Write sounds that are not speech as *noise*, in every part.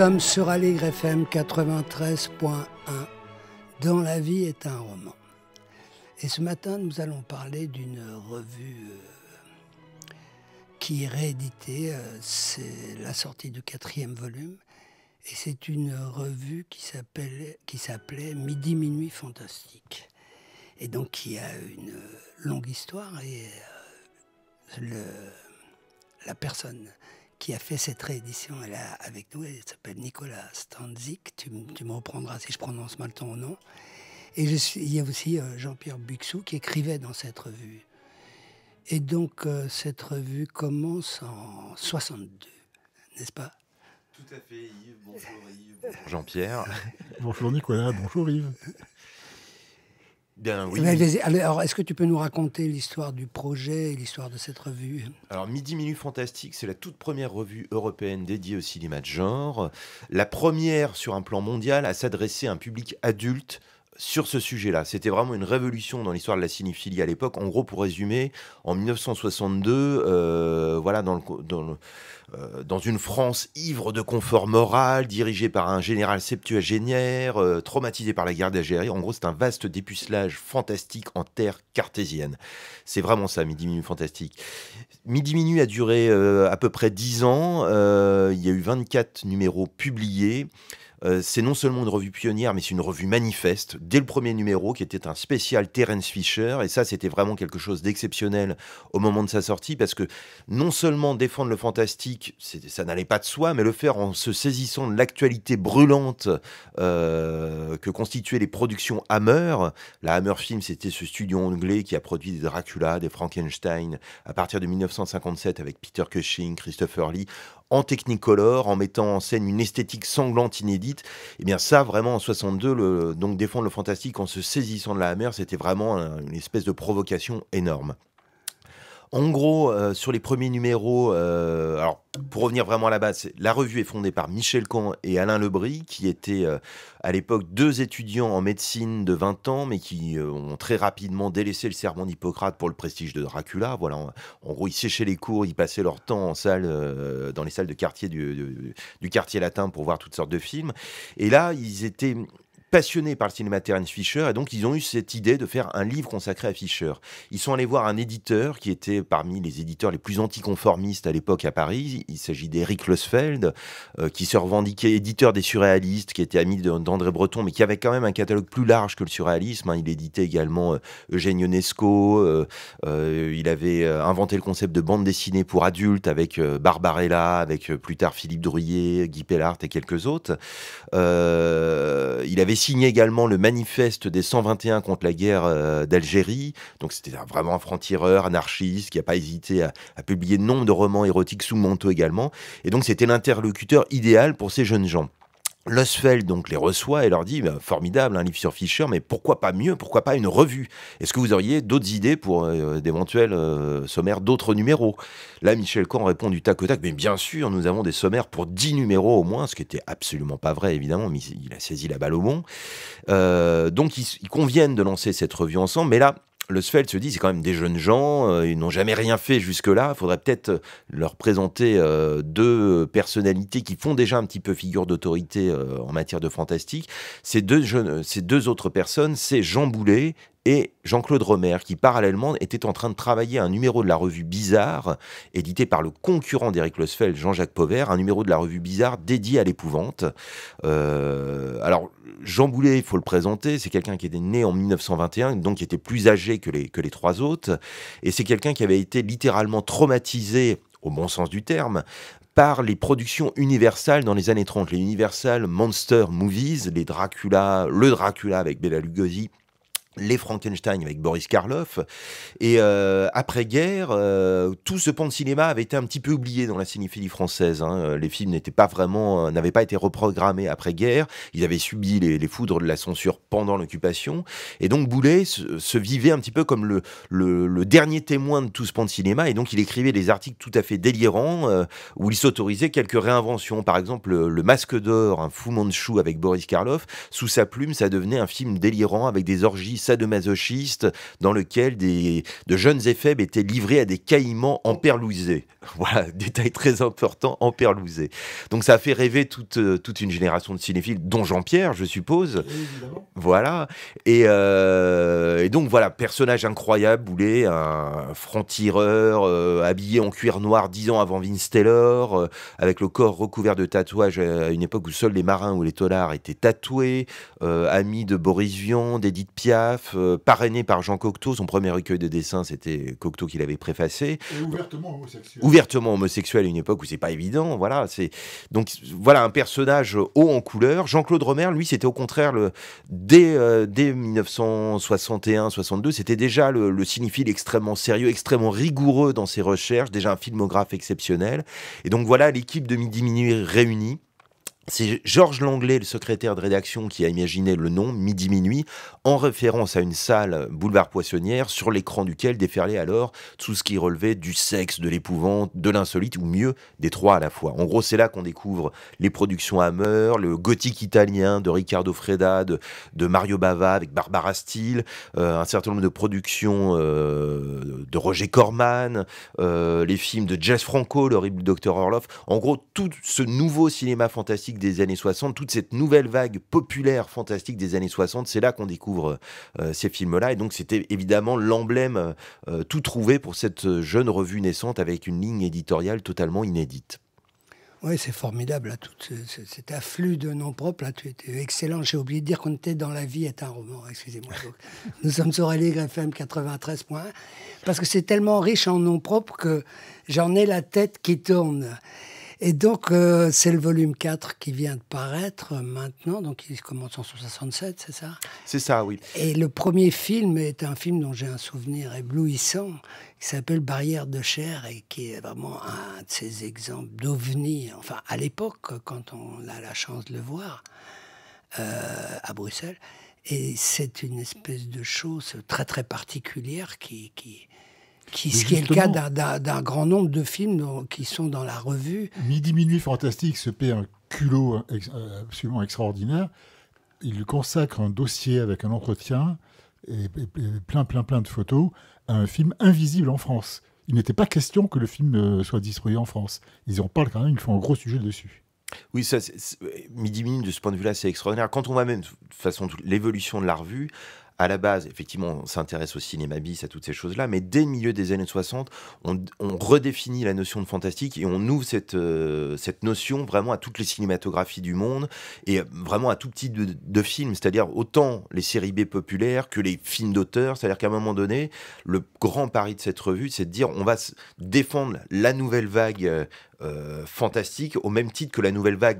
sommes sur allegre FM 93.1. Dans la vie est un roman. Et ce matin, nous allons parler d'une revue euh, qui est rééditée. Euh, c'est la sortie du quatrième volume. Et c'est une revue qui, s'appelait Midi Minuit Fantastique. Et donc qui a une euh, longue histoire. Et la personne qui a fait cette réédition. Elle là avec nous, elle s'appelle Nicolas Stanzik, tu, me reprendras si je prononce mal ton nom. Et je suis, il y a aussi euh, Jean-Pierre Buxou qui écrivait dans cette revue. Et donc euh, cette revue commence en 62, n'est-ce pas Tout à fait Yves, bonjour Yves. Bonjour Jean-Pierre. *laughs* bonjour Nicolas, bonjour Yves oui. Alors, est-ce que tu peux nous raconter l'histoire du projet et l'histoire de cette revue Alors, Midi Minu Fantastique, c'est la toute première revue européenne dédiée au cinéma de genre. La première, sur un plan mondial, à s'adresser à un public adulte sur ce sujet-là. C'était vraiment une révolution dans l'histoire de la cinéphilie à l'époque. En gros, pour résumer, en 1962, euh, voilà, euh, dans, une France ivre de confort moral, dirigée par un général septuagénaire, euh, traumatisé par la guerre d'Algérie, en gros, c'est un vaste dépucelage fantastique en terre cartésienne. C'est vraiment ça, Midi Minuit fantastique. Midi Minuit a duré à peu près 10 ans. Il y a eu 24 numéros publiés. Euh, c'est non seulement une revue pionnière, mais c'est une revue manifeste, dès le premier numéro, qui était un spécial Terence Fisher. Et ça, c'était vraiment quelque chose d'exceptionnel au moment de sa sortie, parce que non seulement défendre le fantastique, ça n'allait pas de soi, mais le faire en se saisissant de l'actualité brûlante euh, que constituaient les productions Hammer. La Hammer Film, c'était ce studio anglais qui a produit des Dracula, des Frankenstein, à partir de 1957 avec Peter Cushing, Christopher Lee en technicolor, en mettant en scène une esthétique sanglante inédite. Et eh bien ça, vraiment, en 62, le, donc défendre le fantastique en se saisissant de la mer, c'était vraiment une espèce de provocation énorme. En gros, euh, sur les premiers numéros, euh, alors pour revenir vraiment à la base, la revue est fondée par Michel Caen et Alain Lebris, qui étaient euh, à l'époque deux étudiants en médecine de 20 ans, mais qui ont très rapidement délaissé le serment d'Hippocrate pour le prestige de Dracula. Voilà, en, gros, ils séchaient les cours, ils passaient leur temps en salle, dans les salles de quartier du, quartier latin pour voir toutes sortes de films. Et là, ils étaient passionnés par le cinéma Terence Fisher et donc ils ont eu cette idée de faire un livre consacré à Fisher. Ils sont allés voir un éditeur qui était parmi les éditeurs les plus anticonformistes à l'époque à Paris. Il s'agit d'Eric Losfeld, euh, qui se revendiquait éditeur des surréalistes, qui était ami d'André Breton, mais qui avait quand même un catalogue plus large que le surréalisme. Hein. Il éditait également euh, Eugène Ionesco, euh, il avait inventé le concept de bande dessinée pour adultes avec Barbarella, avec plus tard Philippe Drouillet, Guy Pellart et quelques autres. il avait signé également le manifeste des 121 contre la guerre euh, d'Algérie. Donc c'était vraiment un franc-tireur, anarchiste, qui n'a pas hésité à, publier nombre de romans érotiques sous manteau également. Et donc c'était l'interlocuteur idéal pour ces jeunes gens. Losfeld donc les reçoit et leur dit bah, formidable un hein, livre sur Fischer, mais pourquoi pas mieux Pourquoi pas une revue Est-ce que vous auriez d'autres idées pour euh, d'éventuels euh, sommaires d'autres numéros Là, Michel Kahn répond du tac au tac mais bien sûr, nous avons des sommaires pour 10 numéros au moins, ce qui était absolument pas vrai évidemment, mais il a saisi la balle au bon. Euh, donc ils, conviennent de lancer cette revue ensemble, mais là, le Sfeld se dit, c'est quand même des jeunes gens, euh, ils n'ont jamais rien fait jusque-là, il faudrait peut-être leur présenter euh, deux personnalités qui font déjà un petit peu figure d'autorité euh, en matière de fantastique. Ces deux, jeunes, ces deux autres personnes, c'est Jean Boulet et Jean-Claude Romer, qui parallèlement était en train de travailler un numéro de la revue Bizarre, édité par le concurrent d'Eric Losfeld, Jean-Jacques Pauvert, un numéro de la revue Bizarre dédié à l'épouvante. Euh, alors, Jean Boulet, il faut le présenter, c'est quelqu'un qui était né en 1921, donc qui était plus âgé que les, que les trois autres, et c'est quelqu'un qui avait été littéralement traumatisé au bon sens du terme, par les productions universales dans les années 30, les Universal Monster Movies, les Dracula, le Dracula avec Bela Lugosi, les Frankenstein avec Boris Karloff. Et euh, après-guerre, euh, tout ce pan de cinéma avait été un petit peu oublié dans la cinéphilie française. Hein. Euh, les films n'étaient pas vraiment, n'avaient pas été reprogrammés après-guerre. Ils avaient subi les, foudres de la censure pendant l'occupation. Et donc Boulet se, vivait un petit peu comme le, dernier témoin de tout ce pan de cinéma. Et donc il écrivait des articles tout à fait délirants où il s'autorisait quelques réinventions. Par exemple, Le Masque d'Or, un de chou avec Boris Karloff. Sous sa plume, ça devenait un film délirant avec des orgies de masochiste dans lequel des, de jeunes éphèbes étaient livrés à des caïmans emperlousés. *laughs* Voilà, détail très important, emperlousés. Donc ça a fait rêver toute, euh, toute une génération de cinéphiles, dont Jean-Pierre, je suppose. Voilà. Euh, et, donc voilà, personnage incroyable, Boulet, un franc-tireur, euh, habillé en cuir noir dix ans avant Vince Taylor, avec le corps recouvert de tatouages à une époque où seuls les marins ou les tolards étaient tatoués, ami de Boris Vion, d'Edith Piaf, euh, parrainé par Jean Cocteau. Son premier recueil de dessins, c'était Cocteau qui l'avait préfacé. ouvertement homosexuel. Ouvertement homosexuel à une époque où c'est pas évident. Voilà, c'est donc voilà un personnage haut en couleur. Jean-Claude Romer, lui, c'était au contraire le dès, 1961-62, euh, c'était déjà le, le, cinéphile extrêmement sérieux, extrêmement rigoureux dans ses recherches, déjà un filmographe exceptionnel. Et donc voilà l'équipe de Midi Minuit réunie c'est Georges Langlais, le secrétaire de rédaction, qui a imaginé le nom Midi Minuit, en référence à une salle boulevard Poissonnière, sur l'écran duquel déferlait alors tout ce qui relevait du sexe, de l'épouvante, de l'insolite, ou mieux, des trois à la fois. En gros, c'est là qu'on découvre les productions Hammer, le gothique italien de Riccardo Freda, de, Mario Bava avec Barbara Steele, euh, un certain nombre de productions euh, de Roger Corman, euh, les films de Jess Franco, l'horrible Docteur Orloff. En gros, tout ce nouveau cinéma fantastique des années 60, toute cette nouvelle vague populaire fantastique des années 60, c'est là qu'on découvre euh, ces films-là. Et donc c'était évidemment l'emblème euh, tout trouvé pour cette jeune revue naissante avec une ligne éditoriale totalement inédite. Oui, c'est formidable, hein, tout cet afflux de noms propres. tu étais excellent. J'ai oublié de dire qu'on était dans La vie est un roman. Excusez-moi. *laughs* Nous sommes sur Allegre FM 93.1 parce que c'est tellement riche en noms propres que j'en ai la tête qui tourne. Et donc, euh, c'est le volume 4 qui vient de paraître maintenant, donc il commence en 67, c'est ça C'est ça, oui. Et le premier film est un film dont j'ai un souvenir éblouissant, qui s'appelle Barrière de chair et qui est vraiment un de ces exemples d'ovni, enfin à l'époque, quand on a la chance de le voir, euh, à Bruxelles. Et c'est une espèce de chose très très particulière qui, qui, ce qui est le cas d'un grand nombre de films qui sont dans la revue. Midi Minuit Fantastique se paie un culot hein, euh, absolument extraordinaire. Il consacre un dossier avec un entretien et, plein, plein, plein de photos à un film invisible en France. Il n'était pas question que le film euh, soit distribué en France. Ils en parlent quand même, ils font un gros sujet dessus. Oui, ça, Midi Minuit, de ce point de vue-là, c'est extraordinaire. Quand on voit même, de toute façon, l'évolution de la revue, à la base, effectivement, on s'intéresse au cinéma bis, à toutes ces choses-là, mais dès le milieu des années 60, on, redéfinit la notion de fantastique et on ouvre cette, euh, cette notion vraiment à toutes les cinématographies du monde et vraiment à tout petit de, films, c'est-à-dire autant les séries B populaires que les films d'auteur, c'est-à-dire qu'à un moment donné, le grand pari de cette revue, c'est de dire on va défendre la nouvelle vague euh, euh, fantastique au même titre que la nouvelle vague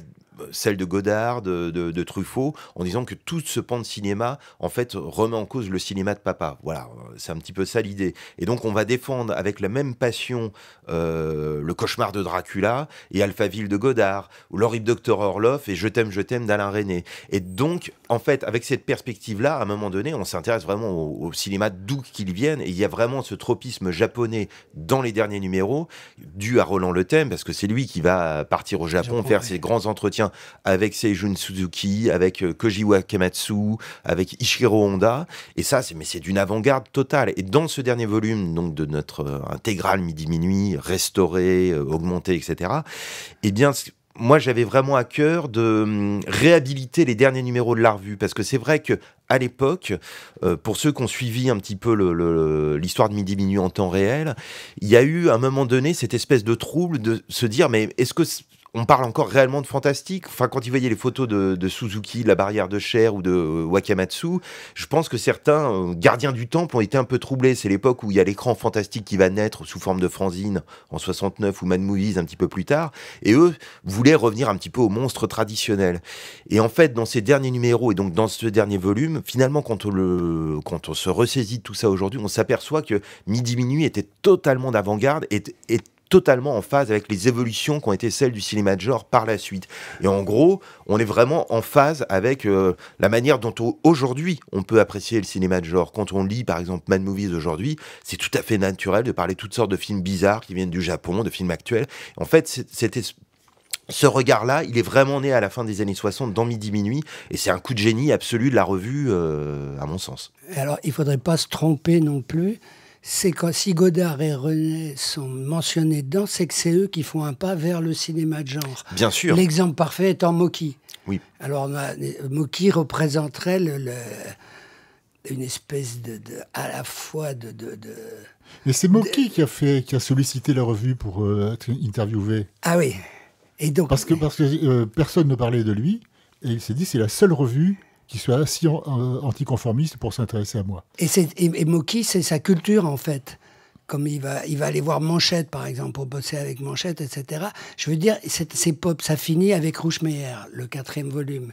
celle de Godard, de, Truffaut, en disant que tout ce pan de cinéma, en fait, remet en cause le cinéma de papa. Voilà, c'est un petit peu ça l'idée. Et donc, on va défendre avec la même passion euh, le cauchemar de Dracula et Alphaville de Godard, ou l'horrible Docteur Orloff et Je t'aime, je t'aime d'Alain René. Et donc, en fait, avec cette perspective-là, à un moment donné, on s'intéresse vraiment au, cinéma d'où qu'il vienne. Et il y a vraiment ce tropisme japonais dans les derniers numéros, dû à Roland Le Thème, parce que c'est lui qui va partir au Japon, faire ses grands entretiens avec Seijun Suzuki, avec euh, Koji Wakamatsu, avec Ishiro Honda. Et ça, c'est mais c'est d'une avant-garde totale. Et dans ce dernier volume, donc de notre euh, intégrale midi minuit, restaurée, euh, augmenté, etc. Eh bien, moi, j'avais vraiment à cœur de hum, réhabiliter les derniers numéros de la revue parce que c'est vrai que à l'époque, pour ceux qui ont suivi un petit peu l'histoire de Midi Minuit en temps réel, il y a eu à un moment donné cette espèce de trouble de se dire mais est-ce que on parle encore réellement de fantastique. Enfin, quand ils voyaient les photos de, Suzuki, la barrière de chair ou de euh, Wakamatsu, je pense que certains euh, gardiens du temple ont été un peu troublés. C'est l'époque où il y a l'écran fantastique qui va naître sous forme de franzine en 69 ou Mad Movies un petit peu plus tard. Et eux voulaient revenir un petit peu aux monstres traditionnels. Et en fait, dans ces derniers numéros et donc dans ce dernier volume, finalement, quand on, se ressaisit de tout ça aujourd'hui, on s'aperçoit que Midi Minuit était totalement d'avant-garde et, et totalement en phase avec les évolutions qui ont été celles du cinéma de genre par la suite. Et en gros, on est vraiment en phase avec euh, la manière dont aujourd'hui on peut apprécier le cinéma de genre. Quand on lit par exemple Mad Movies aujourd'hui, c'est tout à fait naturel de parler toutes sortes de films bizarres qui viennent du Japon, de films actuels. En fait, c'était ce regard-là, il est vraiment né à la fin des années 60 dans Midi Minuit, et c'est un coup de génie absolu de la revue, euh, à mon sens. Alors, il ne faudrait pas se tromper non plus c'est quand si Godard et René sont mentionnés dans, c'est que c'est eux qui font un pas vers le cinéma de genre. Bien sûr. L'exemple parfait étant Moki. Oui. Alors Moki représenterait une espèce de, à la fois de, de, c'est Moki qui a fait, qui a sollicité la revue pour euh, être interviewé. Ah oui. Et donc. Parce que parce que euh, personne ne parlait de lui et il s'est dit c'est la seule revue qui soit si euh, anticonformiste pour s'intéresser à moi. Et, et, Moki, c'est sa culture en fait. Comme il va, il va aller voir Manchette, par exemple, pour bosser avec Manchette, etc. Je veux dire, c'est pop, ça finit avec Rouchmeyer, le quatrième volume.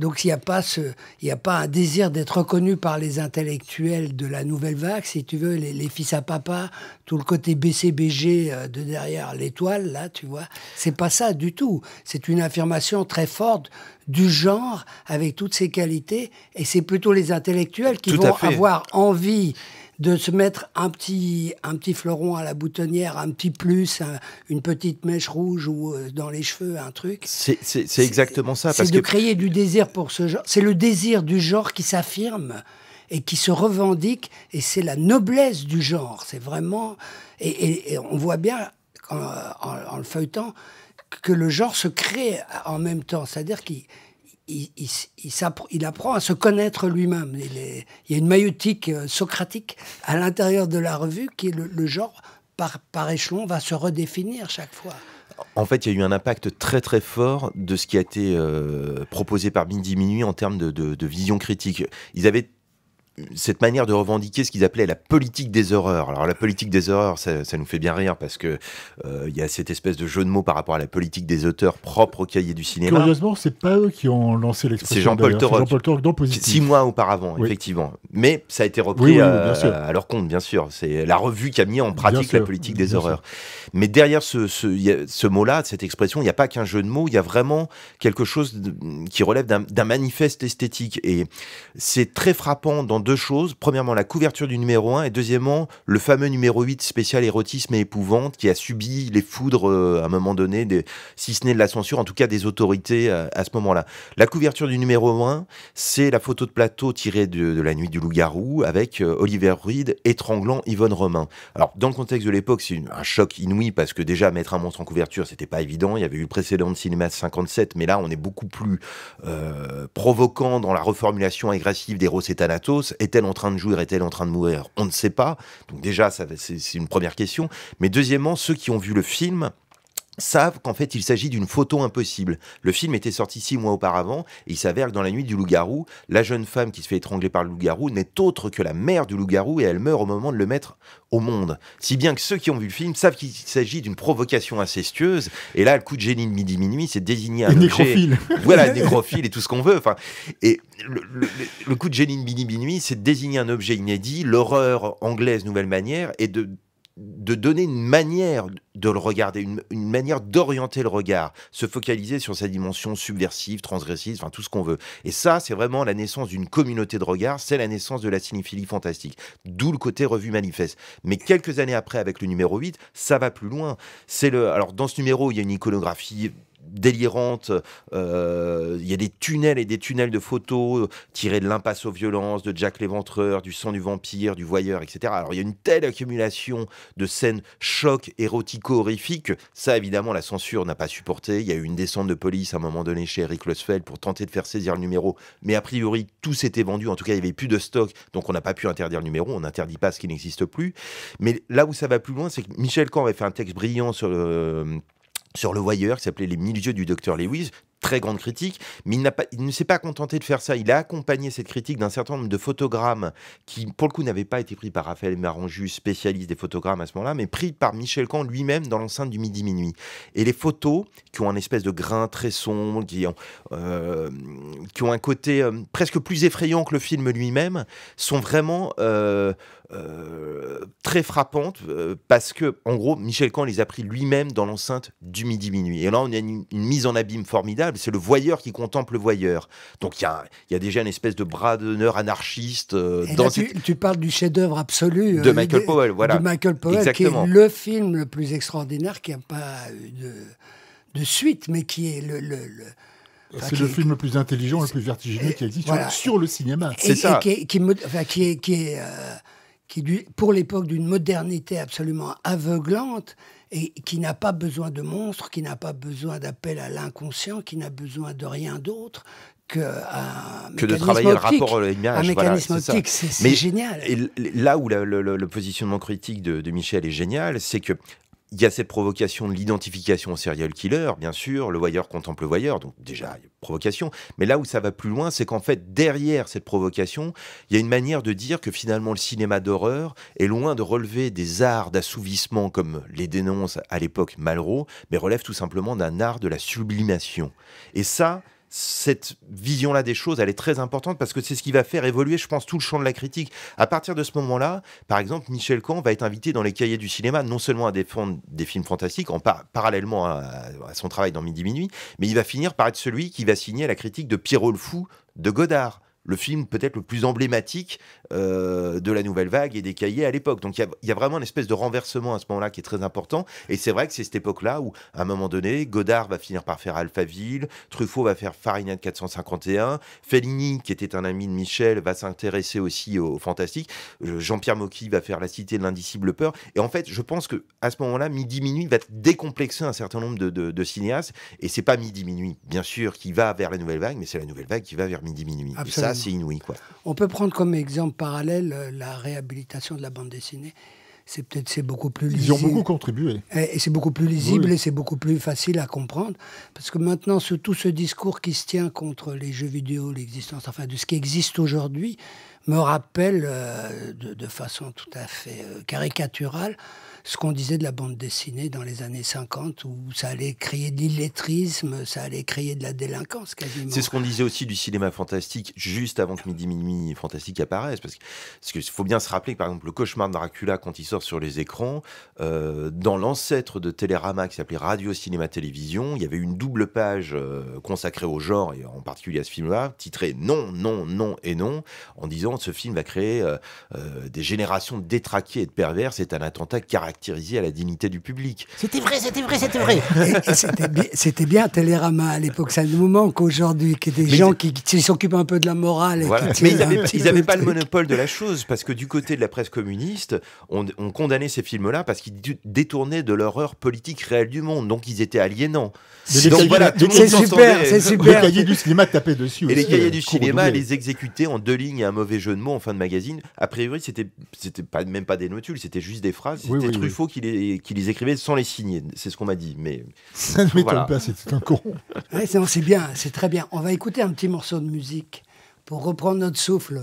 Donc il n'y a, pas ce, il y a pas un désir d'être reconnu par les intellectuels de la nouvelle vague, si tu veux, les, fils à papa, tout le côté BCBG euh, de derrière l'étoile, là, tu vois. C'est pas ça du tout. C'est une affirmation très forte du genre avec toutes ses qualités, et c'est plutôt les intellectuels qui vont avoir envie de se mettre un petit, un petit fleuron à la boutonnière, un petit plus, une petite mèche rouge ou euh, dans les cheveux, un truc. C'est exactement ça. C'est de créer du désir pour ce genre. C'est le désir du genre qui s'affirme et qui se revendique, et c'est la noblesse du genre. C'est vraiment. Et, on voit bien, en, le feuilletant, que le genre se crée en même temps. C'est-à-dire qu'il il, il, il, apprend à se connaître lui-même. Il, y a une maïotique euh, socratique à l'intérieur de la revue qui est le, genre par, par échelon va se redéfinir chaque fois. En fait, il y a eu un impact très très fort de ce qui a été euh, proposé par Midi Minuit en termes de, de, de, vision critique. Ils avaient cette manière de revendiquer ce qu'ils appelaient la politique des horreurs. Alors la politique des horreurs, ça, nous fait bien rire parce que euh, il y a cette espèce de jeu de mots par rapport à la politique des auteurs propre au cahier du cinéma. Curieusement, c'est pas eux qui ont lancé l'expression. C'est Jean-Paul Torok. Jean dans Positif. Six mois auparavant, effectivement. Mais ça a été repris à, leur compte, bien sûr. C'est la revue qui a mis en pratique la politique des horreurs. Mais derrière ce, ce, mot-là, cette expression, il n'y a pas qu'un jeu de mots. Il y a vraiment quelque chose qui relève d'un manifeste esthétique. Et c'est très frappant dans deux choses. Premièrement, la couverture du numéro 1 et deuxièmement, le fameux numéro 8 spécial érotisme et épouvante qui a subi les foudres euh, à un moment donné, des, si ce n'est de la censure, en tout cas des autorités euh, à ce moment-là. La couverture du numéro 1, c'est la photo de plateau tirée de, la nuit du loup-garou avec euh, Oliver Reed étranglant Yvonne Romain. Alors, dans le contexte de l'époque, c'est un choc inouï parce que déjà mettre un monstre en couverture, c'était pas évident. Il y avait eu le précédent de Cinéma 57, mais là, on est beaucoup plus provoquant dans la reformulation agressive des Rosetta est-elle en train de jouir Est-elle en train de mourir On ne sait pas. Donc déjà, c'est une première question. Mais deuxièmement, ceux qui ont vu le film savent qu'en fait il s'agit d'une photo impossible. Le film était sorti six mois auparavant et il s'avère que dans la nuit du loup-garou, la jeune femme qui se fait étrangler par le loup-garou n'est autre que la mère du loup-garou et elle meurt au moment de le mettre au monde. Si bien que ceux qui ont vu le film savent qu'il s'agit d'une provocation incestueuse et là le coup de génie de midi minuit c'est désigner un nécrophile. *laughs* voilà, nécrophile et tout ce qu'on veut. Enfin, et le, coup de génie de midi minuit c'est désigner un objet inédit, l'horreur anglaise nouvelle manière et de de donner une manière de le regarder, une, manière d'orienter le regard, se focaliser sur sa dimension subversive, transgressive, enfin tout ce qu'on veut. Et ça, c'est vraiment la naissance d'une communauté de regard, c'est la naissance de la cinéphilie fantastique, d'où le côté revue manifeste. Mais quelques années après, avec le numéro 8, ça va plus loin. C'est le, alors dans ce numéro, il y a une iconographie délirante. Euh, il y a des tunnels et des tunnels de photos euh, tirées de l'impasse aux violences, de Jack l'éventreur, du sang du vampire, du voyeur, etc. Alors il y a une telle accumulation de scènes choc érotico-horrifiques. Ça, évidemment, la censure n'a pas supporté. Il y a eu une descente de police à un moment donné chez Eric Losfeld pour tenter de faire saisir le numéro. Mais a priori, tout s'était vendu. En tout cas, il n'y avait plus de stock. Donc on n'a pas pu interdire le numéro. On n'interdit pas ce qui n'existe plus. Mais là où ça va plus loin, c'est que Michel Kahn avait fait un texte brillant sur le sur le voyeur qui s'appelait Les mille yeux du docteur Lewis, très grande critique, mais il, pas, il ne s'est pas contenté de faire ça. Il a accompagné cette critique d'un certain nombre de photogrammes qui, pour le coup, n'avaient pas été pris par Raphaël Maranjus, spécialiste des photogrammes à ce moment-là, mais pris par Michel Quand lui-même dans l'enceinte du Midi Minuit. Et les photos qui ont un espèce de grain très sombre, qui ont, euh, un côté euh, presque plus effrayant que le film lui-même, sont vraiment euh, très frappantes parce que, en gros, Michel Quand les a pris lui-même dans l'enceinte du Midi Minuit. Et là, on a une mise en abîme formidable c'est le voyeur qui contemple le voyeur. Donc il y, a, déjà une espèce de bras d'honneur anarchiste. Euh, dans tu, parles du chef-d'œuvre absolu euh, de Michael Powell, voilà. De Michael Powell, qui est le film le plus extraordinaire qui n'a pas eu de, suite, mais qui est le, le, le... c'est le film le plus intelligent, le plus vertigineux qui existe sur, le cinéma. C'est ça. qui, est, pour l'époque, d'une modernité absolument aveuglante et qui n'a pas besoin de monstres, qui n'a pas besoin d'appel à l'inconscient, qui n'a besoin de rien d'autre que, que de travailler le rapport à euh, Un mécanisme c'est génial. Et là où le, positionnement critique de Michel est génial, c'est que il y a cette provocation de l'identification au serial killer, bien sûr, le voyeur contemple le voyeur, donc déjà, il y a provocation. Mais là où ça va plus loin, c'est qu'en fait, derrière cette provocation, il y a une manière de dire que finalement, le cinéma d'horreur est loin de relever des arts d'assouvissement comme les dénonce à l'époque Malraux, mais relève tout simplement d'un art de la sublimation. Et ça, cette vision-là des choses, elle est très importante parce que c'est ce qui va faire évoluer, je pense, tout le champ de la critique. À partir de ce moment-là, par exemple, Michel Kahn va être invité dans les cahiers du cinéma, non seulement à défendre des films fantastiques, en parallèlement à, à, son travail dans Midi Minuit, mais il va finir par être celui qui va signer la critique de Pierrot le Fou de Godard le film peut-être le plus emblématique euh, de la nouvelle vague et des cahiers à l'époque. Donc il y, a vraiment une espèce de renversement à ce moment-là qui est très important. Et c'est vrai que c'est cette époque-là où, à un moment donné, Godard va finir par faire Alphaville, Truffaut va faire Farina de 451, Fellini, qui était un ami de Michel, va s'intéresser aussi au, fantastique, euh, Jean-Pierre Mocky va faire La Cité de l'indicible peur. Et en fait, je pense que à ce moment-là, Midi Minuit va décomplexer un certain nombre de, cinéastes. Et c'est pas Midi Minuit, bien sûr, qui va vers la nouvelle vague, mais c'est la nouvelle vague qui va vers Midi Minuit. ça, Mmh. On peut prendre comme exemple parallèle euh, la réhabilitation de la bande dessinée. C'est peut-être c'est beaucoup plus lisible. Ils ont beaucoup contribué. Et, c'est beaucoup plus lisible et c'est beaucoup plus facile à comprendre parce que maintenant sous tout ce discours qui se tient contre les jeux vidéo, l'existence enfin de ce qui existe aujourd'hui me rappelle euh, de, façon tout à fait euh, caricaturale ce qu'on disait de la bande dessinée dans les années 50, où ça allait créer de l'illettrisme, ça allait créer de la délinquance quasiment. C'est ce qu'on disait aussi du cinéma fantastique juste avant que Midi Minuit Fantastique apparaisse. Parce qu'il faut bien se rappeler que, par exemple, le cauchemar de Dracula, quand il sort sur les écrans, euh, dans l'ancêtre de Télérama qui s'appelait Radio Cinéma Télévision, il y avait une double page euh, consacrée au genre, et en particulier à ce film-là, titrée Non, non, non et non, en disant ce film va créer euh, des générations de détraqués et de pervers, c'est un attentat caractérisé à la dignité du public. C'était vrai, c'était vrai, c'était vrai. *laughs* c'était bien, Télérama à l'époque. Ça nous manque aujourd'hui, qu'il y ait des gens qui, s'occupent un peu de la morale. mais ils n'avaient pas le monopole de la chose, parce que du côté de la presse communiste, on, condamnait ces films-là parce qu'ils détournaient de l'horreur politique réelle du monde. Donc ils étaient aliénants. C'est voilà, super, c'est super. Les cahiers du cinéma tapaient dessus. Et les cahiers du cinéma les exécutaient en deux lignes et un mauvais jeu de mots en fin de magazine. A priori, c'était pas, même pas des notules, c'était juste des phrases. C'était Truffaut qui les, les, écrivait sans les signer. C'est ce qu'on m'a dit. Mais ça ne m'étonne pas, c'est un con. c'est bien, c'est très bien. On va écouter un petit morceau de musique pour reprendre notre souffle.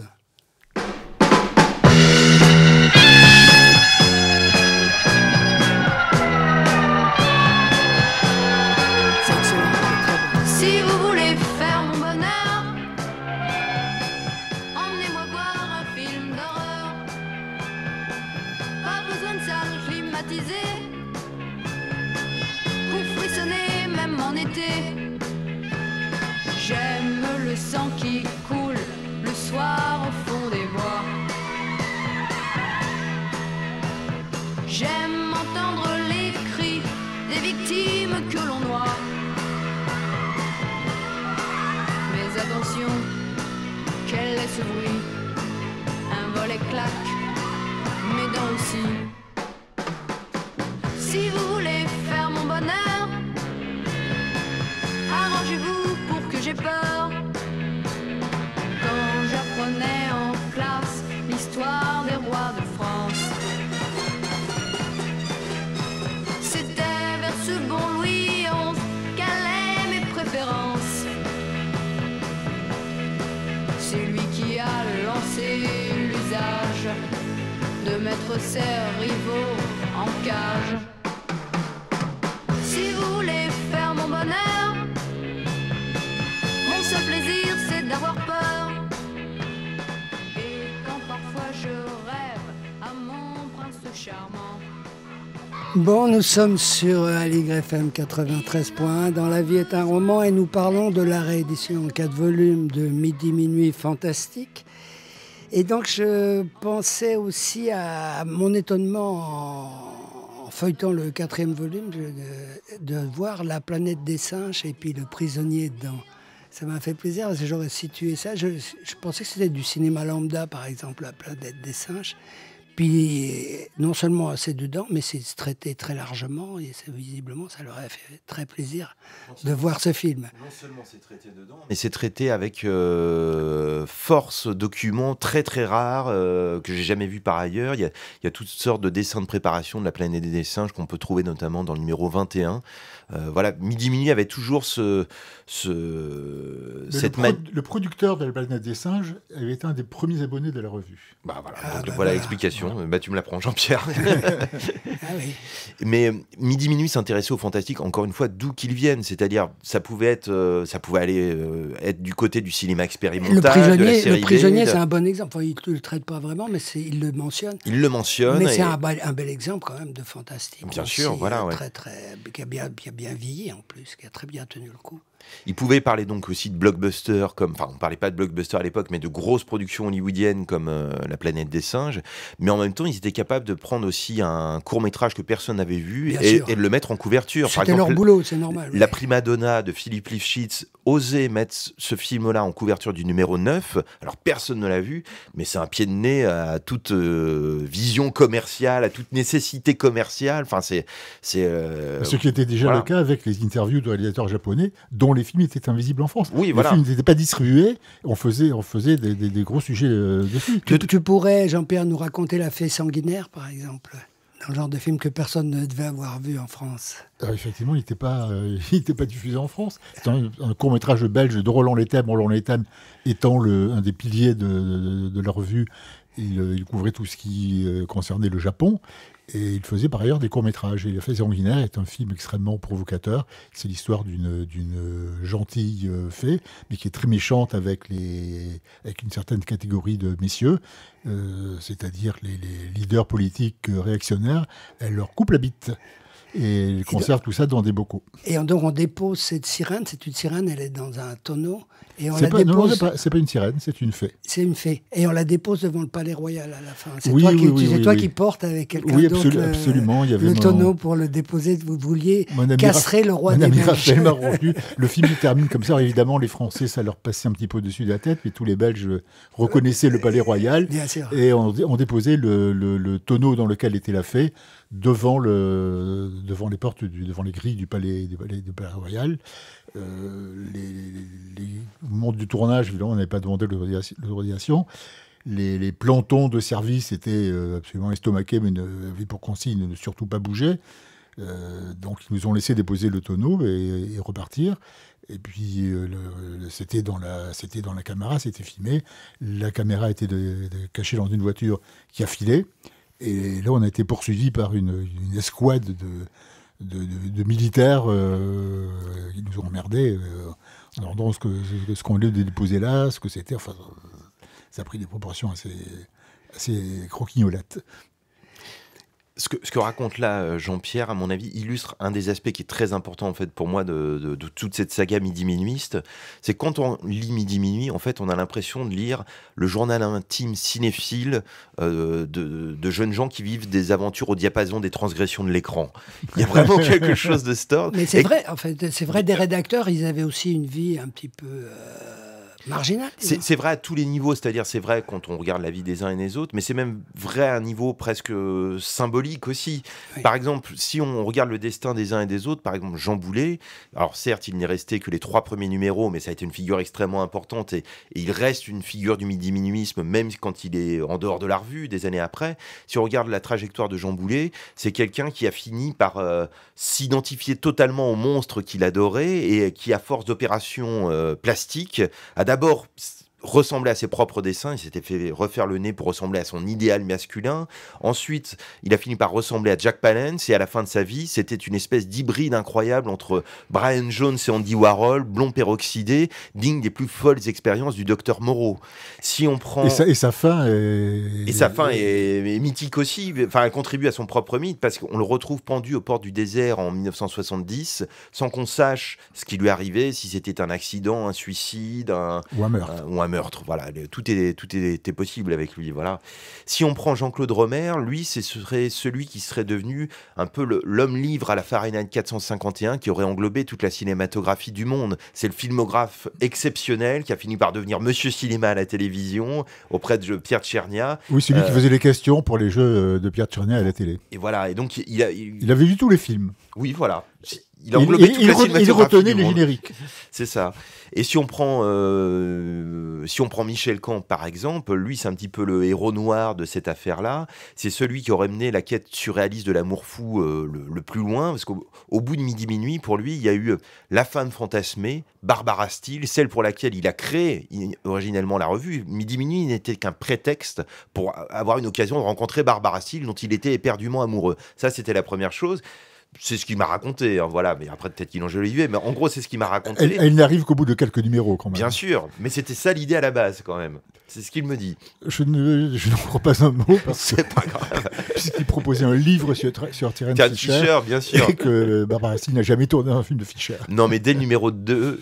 C'est lui qui a lancé l'usage de mettre ses rivaux en cage. Si vous voulez faire mon bonheur, mon seul plaisir c'est d'avoir peur. Et quand parfois je rêve à mon prince charmant. Bon, nous sommes sur Aligre FM 93.1 dans La vie est un roman et nous parlons de la réédition en quatre volumes de Midi Minuit Fantastique. Et donc je pensais aussi à mon étonnement en, feuilletant le quatrième volume de, voir La planète des singes et puis Le prisonnier dedans. Ça m'a fait plaisir Si j'aurais situé ça. Je, je pensais que c'était du cinéma lambda par exemple, La planète des singes. Puis, non seulement c'est dedans, mais c'est traité très largement, et visiblement, ça leur a fait très plaisir de voir ce film. Non seulement c'est traité dedans, mais c'est traité avec euh, force, documents très très rares, euh, que j'ai jamais vu par ailleurs. Il y, a, il y, a, toutes sortes de dessins de préparation de la planète des singes qu'on peut trouver notamment dans le numéro 21. Euh, voilà, Midi Minuit avait toujours ce, ce cette le, producteur de la planète des singes avait été un des premiers abonnés de la revue. Bah, ah, bah voilà, l'explication. Bah, tu me la Jean-Pierre. *laughs* ah, oui. Mais euh, Midi Minuit s'intéressait au fantastique encore une fois d'où qu'il vienne, c'est-à-dire ça pouvait être, euh, ça pouvait aller être du côté du cinéma expérimental, le prisonnier, de la série Le prisonnier, c'est un bon exemple. Enfin, il ne le traite pas vraiment, mais il le mentionne. Il le mentionne. Mais c'est un, bel exemple quand même de fantastique. Bien sûr, voilà. Très, très, qui a bien, bien vieilli en plus, qui a très bien tenu le coup. Ils pouvaient parler donc aussi de blockbusters, comme, enfin, on parlait pas de blockbusters à l'époque, mais de grosses productions hollywoodiennes comme euh, La planète des singes. Mais en même temps, ils étaient capables de prendre aussi un court métrage que personne n'avait vu et, de le mettre en couverture. C'était leur boulot, c'est normal. La prima donna de Philippe Lifshitz osait mettre ce film-là en couverture du numéro 9. Alors personne ne l'a vu, mais c'est un pied de nez à toute euh, vision commerciale, à toute nécessité commerciale. Enfin, c'est. c'est euh, ce qui était déjà le cas avec les interviews de réalisateurs japonais, dont les films étaient invisibles en France. Oui, les films n'étaient pas distribués. On faisait, on faisait des, gros sujets euh, de dessus. Tu, pourrais, Jean-Pierre, nous raconter la fée sanguinaire, par exemple dans le genre de film que personne ne devait avoir vu en France. Euh, effectivement, il n'était pas, euh, *laughs* pas diffusé en France. C'est un, court-métrage belge de Roland Lethem. Roland Lethem étant le, un des piliers de, de, la revue, il, couvrait tout ce qui concernait le Japon. Et il faisait par ailleurs des courts-métrages. Et a fait sanguinaire est un film extrêmement provocateur. C'est l'histoire d'une gentille euh, fée, mais qui est très méchante avec, les, avec une certaine catégorie de messieurs, euh, c'est-à-dire les, les leaders politiques euh, réactionnaires. Elle leur coupe la bite et ils conservent tout ça dans des bocaux. Et donc on dépose cette sirène, c'est une sirène, elle est dans un tonneau. Et on la dépose... c'est pas, une sirène, c'est une fée. C'est une fée. Et on la dépose devant le palais royal à la fin. C'est toi, qui, oui, toi qui portes avec quelqu'un oui, euh, absolument, le, il y avait tonneau pour le déposer. Vous vouliez casser le roi mon m'a *laughs* Le film termine comme ça. Évidemment, les Français, ça leur passait un petit peu au-dessus de la tête, mais tous les Belges reconnaissaient le palais royal. Bien sûr. Et on, déposait le, le tonneau dans lequel était la fée devant, le, devant les portes, devant les grilles du palais, du palais, royal. Euh, les, au moment du tournage, on n'avait pas demandé l'autorisation. Les, les, plantons de service étaient euh, absolument estomaqués, mais ne, avaient pour consigne ne surtout pas bouger. Euh, donc ils nous ont laissé déposer le tonneau et, repartir. Et puis c'était dans la c'était dans la caméra, c'était filmé. La caméra était cachée dans une voiture qui a filé. Et là, on a été poursuivi par une, escouade de, militaires euh, qui nous ont emmerdés euh, en demandant ce qu'on ce qu'on déposer là, ce que c'était. Enfin, ça a pris des proportions assez, assez croquignolates. Ce que, raconte là euh, Jean-Pierre, à mon avis, illustre un des aspects qui est très important en fait pour moi de, toute cette saga midi-minuiste. C'est quand on lit midi-minuit, en fait, on a l'impression de lire le journal intime cinéphile euh, de, jeunes gens qui vivent des aventures au diapason des transgressions de l'écran. Il y a vraiment *laughs* quelque chose de store. Mais c'est vrai, en fait, c'est vrai, des rédacteurs, ils avaient aussi une vie un petit peu. Euh, marginal. C'est vrai à tous les niveaux, c'est-à-dire c'est vrai quand on regarde la vie des uns et des autres, mais c'est même vrai à un niveau presque euh, symbolique aussi. Par exemple, si on regarde le destin des uns et des autres, par exemple Jean Boulet, alors certes il n'est resté que les trois premiers numéros, mais ça a été une figure extrêmement importante et, il reste une figure du diminuisme même quand il est en dehors de la revue des années après. Si on regarde la trajectoire de Jean Boulet, c'est quelqu'un qui a fini par euh, s'identifier totalement au monstre qu'il adorait et qui à force d'opérations euh, plastiques a d'abord ressemblait à ses propres dessins, il s'était fait refaire le nez pour ressembler à son idéal masculin. Ensuite, il a fini par ressembler à Jack Palance et à la fin de sa vie, c'était une espèce d'hybride incroyable entre Brian Jones et Andy Warhol, blond peroxydé, digne des plus folles expériences du docteur Moreau. Si on prend et sa, et sa fin est... et sa fin est, mythique aussi, enfin elle contribue à son propre mythe parce qu'on le retrouve pendu aux portes du désert en 1970 sans qu'on sache ce qui lui arrivait, si c'était un accident, un suicide, ou un meurtre. ou un meurtre. Voilà, tout est, tout possible avec lui. Voilà. Si on prend Jean-Claude Romer, lui, ce serait celui qui serait devenu un peu l'homme livre à la Fahrenheit 451, qui aurait englobé toute la cinématographie du monde. C'est le filmographe exceptionnel qui a fini par devenir Monsieur Cinéma à la télévision auprès de Pierre Tchernia. Oui, c'est lui qui euh, faisait les questions pour les jeux euh, de Pierre Tchernia à la télé. Et voilà. Et donc il, il avait vu tous les films. Oui, voilà il retenait les génériques. *laughs* C'est ça. Et si on prend, euh, si on prend Michel Camp par exemple, lui c'est un petit peu le héros noir de cette affaire-là. C'est celui qui aurait mené la quête surréaliste de l'amour fou euh, le, le, plus loin, parce qu'au bout de midi minuit, pour lui, il y a eu euh, la femme fantasmée, Barbara Steele, celle pour laquelle il a créé originellement la revue. Midi minuit n'était qu'un prétexte pour avoir une occasion de rencontrer Barbara Steele, dont il était éperdument amoureux. Ça, c'était la première chose c'est ce qu'il m'a raconté, hein, voilà. Mais après, peut-être qu'il Olivier, mais en gros, c'est ce qu'il m'a raconté. Elle, n'arrive qu'au bout de quelques numéros, quand même. Bien sûr, mais c'était ça l'idée à la base, quand même. C'est ce qu'il me dit. Je ne, crois pas un mot *laughs* parce que. pas grave. *laughs* Puisqu'il proposait un livre sur, sur Fisher, Fisher. bien sûr. Et que Barbara Steele n'a jamais tourné un film de Fisher Non, mais dès le numéro 2, euh,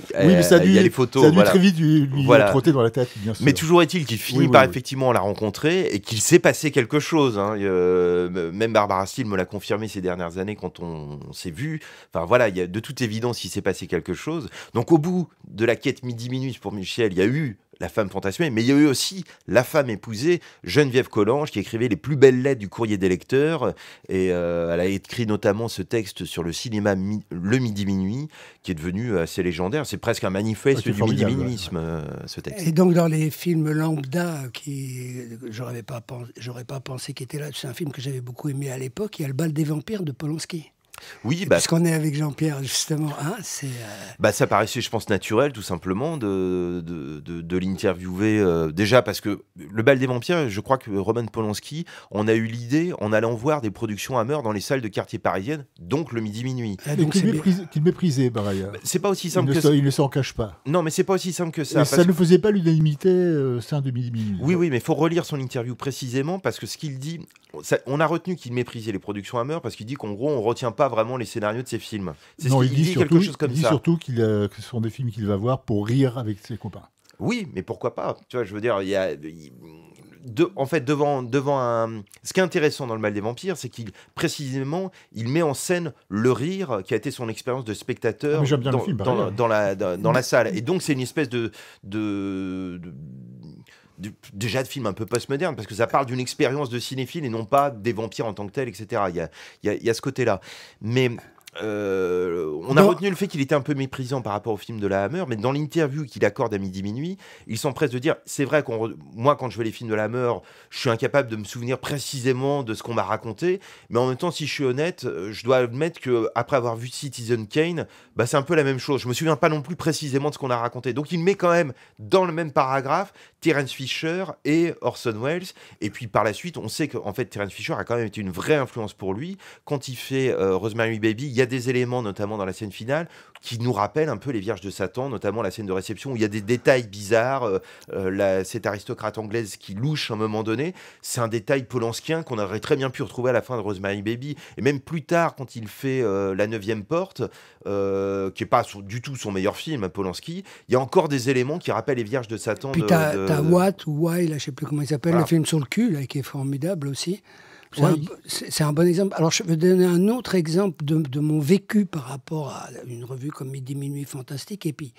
il y a les photos. Ça a dû très vite lui, lui trotter dans la tête, bien sûr. Mais toujours est-il qu'il finit par effectivement la rencontrer et qu'il s'est passé quelque chose. Hein. Euh, même Barbara Steele me l'a confirmé ces dernières années quand on on, s'est vu. Enfin voilà, il y a, de toute évidence, il s'est passé quelque chose. Donc au bout de la quête midi minuit pour Michel, il y a eu la femme fantasmée, mais il y a eu aussi la femme épousée, Geneviève Collange, qui écrivait les plus belles lettres du courrier des lecteurs. Et euh, elle a écrit notamment ce texte sur le cinéma Le Midi Minuit, qui est devenu assez légendaire. C'est presque un manifeste du midi-minuisme, euh, ce texte. Et donc, dans les films lambda, qui j'aurais pas, pensé, pas pensé était là, c'est un film que j'avais beaucoup aimé à l'époque, il y a Le bal des vampires de Polanski. Oui, bah, qu'on est avec Jean-Pierre justement, hein, euh, Bah, ça paraissait, je pense, naturel tout simplement de de, l'interviewer euh, déjà parce que le bal des vampires, je crois que Roman Polanski, on a eu l'idée en allant voir des productions à Hammer dans les salles de quartier parisiennes, donc le midi minuit. Ah, qu'il méprisait, par ailleurs. Bah, c'est pas aussi simple que ça. Il ne s'en cache pas. Non, mais c'est pas aussi simple que ça. ça ne faisait pas l'unanimité euh, sein de midi minuit. Oui, oui, mais faut relire son interview précisément parce que ce qu'il dit, on a retenu qu'il méprisait les productions Hammer parce qu'il dit qu'en gros on retient pas vraiment les scénarios de ses films. C'est dit, quelque chose comme il dit ça. surtout qu'il euh, que ce sont des films qu'il va voir pour rire avec ses copains. Oui, mais pourquoi pas Tu vois, je veux dire, il y a. en fait, devant, devant un. Ce qui est intéressant dans Le Mal des Vampires, c'est qu'il, précisément, il met en scène le rire qui a été son expérience de spectateur ah, dans, la, dans, la salle. Et donc, c'est une espèce de, de déjà de films un peu post parce que ça parle d'une expérience de cinéphile et non pas des vampires en tant que tels, etc. Il y a, y a, ce côté-là. Mais euh, on a retenu le fait qu'il était un peu méprisant par rapport au film de la Hammer, mais dans l'interview qu'il accorde à midi minuit, il s'empresse de dire c'est vrai qu'on moi quand je vois les films de la Hammer, je suis incapable de me souvenir précisément de ce qu'on m'a raconté, mais en même temps si je suis honnête, euh, je dois admettre que après avoir vu Citizen Kane, bah c'est un peu la même chose. Je me souviens pas non plus précisément de ce qu'on a raconté. Donc il met quand même dans le même paragraphe Terence Fisher et Orson Welles, et puis par la suite on sait qu'en fait Terence Fisher a quand même été une vraie influence pour lui quand il fait euh, Rosemary Baby a des éléments, notamment dans la scène finale, qui nous rappellent un peu les Vierges de Satan, notamment la scène de réception où il y a des détails bizarres. Euh, euh, cette aristocrate anglaise qui louche à un moment donné, c'est un détail polanskien qu'on aurait très bien pu retrouver à la fin de Rosemary Baby. Et même plus tard, quand il fait euh, La Neuvième Porte, qui n'est pas du tout son meilleur film, hein, Polanski, il y a encore des éléments qui rappellent les Vierges de Satan. Puis t'as What, ou Why, là, je sais plus comment il s'appelle, ah. le film sur le cul, qui est formidable aussi. C'est un, bon exemple. Alors, je vais donner un autre exemple de, mon vécu par rapport à une revue comme Midi Minuit Fantastique. Et puis,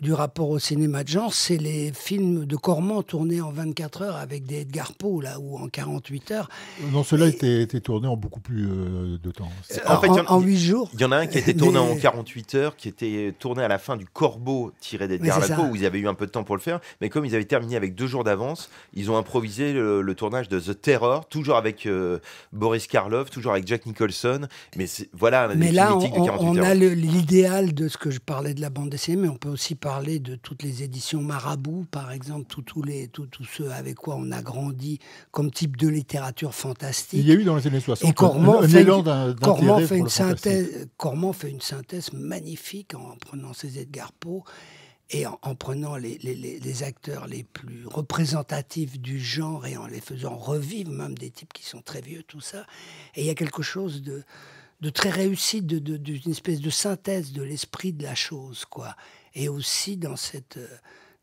du rapport au cinéma de genre, c'est les films de Cormand tournés en 24 heures avec des Edgar Poe, là, ou en 48 heures. Non, ceux-là étaient, tournés en beaucoup plus euh, de temps. En, en, 8 jours. Il y en a un qui a été tourné en 48 heures, qui était tourné à la fin du Corbeau tiré d'Edgar Poe, où ils avaient eu un peu de temps pour le faire. Mais comme ils avaient terminé avec deux jours d'avance, ils ont improvisé le, tournage de The Terror, toujours avec euh, Boris Karloff, toujours avec Jack Nicholson. Mais voilà, mais là, on, de 48 là, on a l'idéal de ce que je parlais de la bande dessinée, mais on peut aussi parler parler de toutes les éditions Marabout, par exemple, tous tous les, tout, tout avec quoi on a grandi comme type de littérature fantastique. Il y a eu dans les années 60 Et un, fait, une synthèse, Cormand fait une synthèse magnifique en prenant ses Edgar Poe et en, prenant les, les, les, acteurs les plus représentatifs du genre et en les faisant revivre, même des types qui sont très vieux, tout ça. Et il y a quelque chose de, de très réussi, d'une espèce de synthèse de l'esprit de la chose, quoi et aussi dans cette, euh,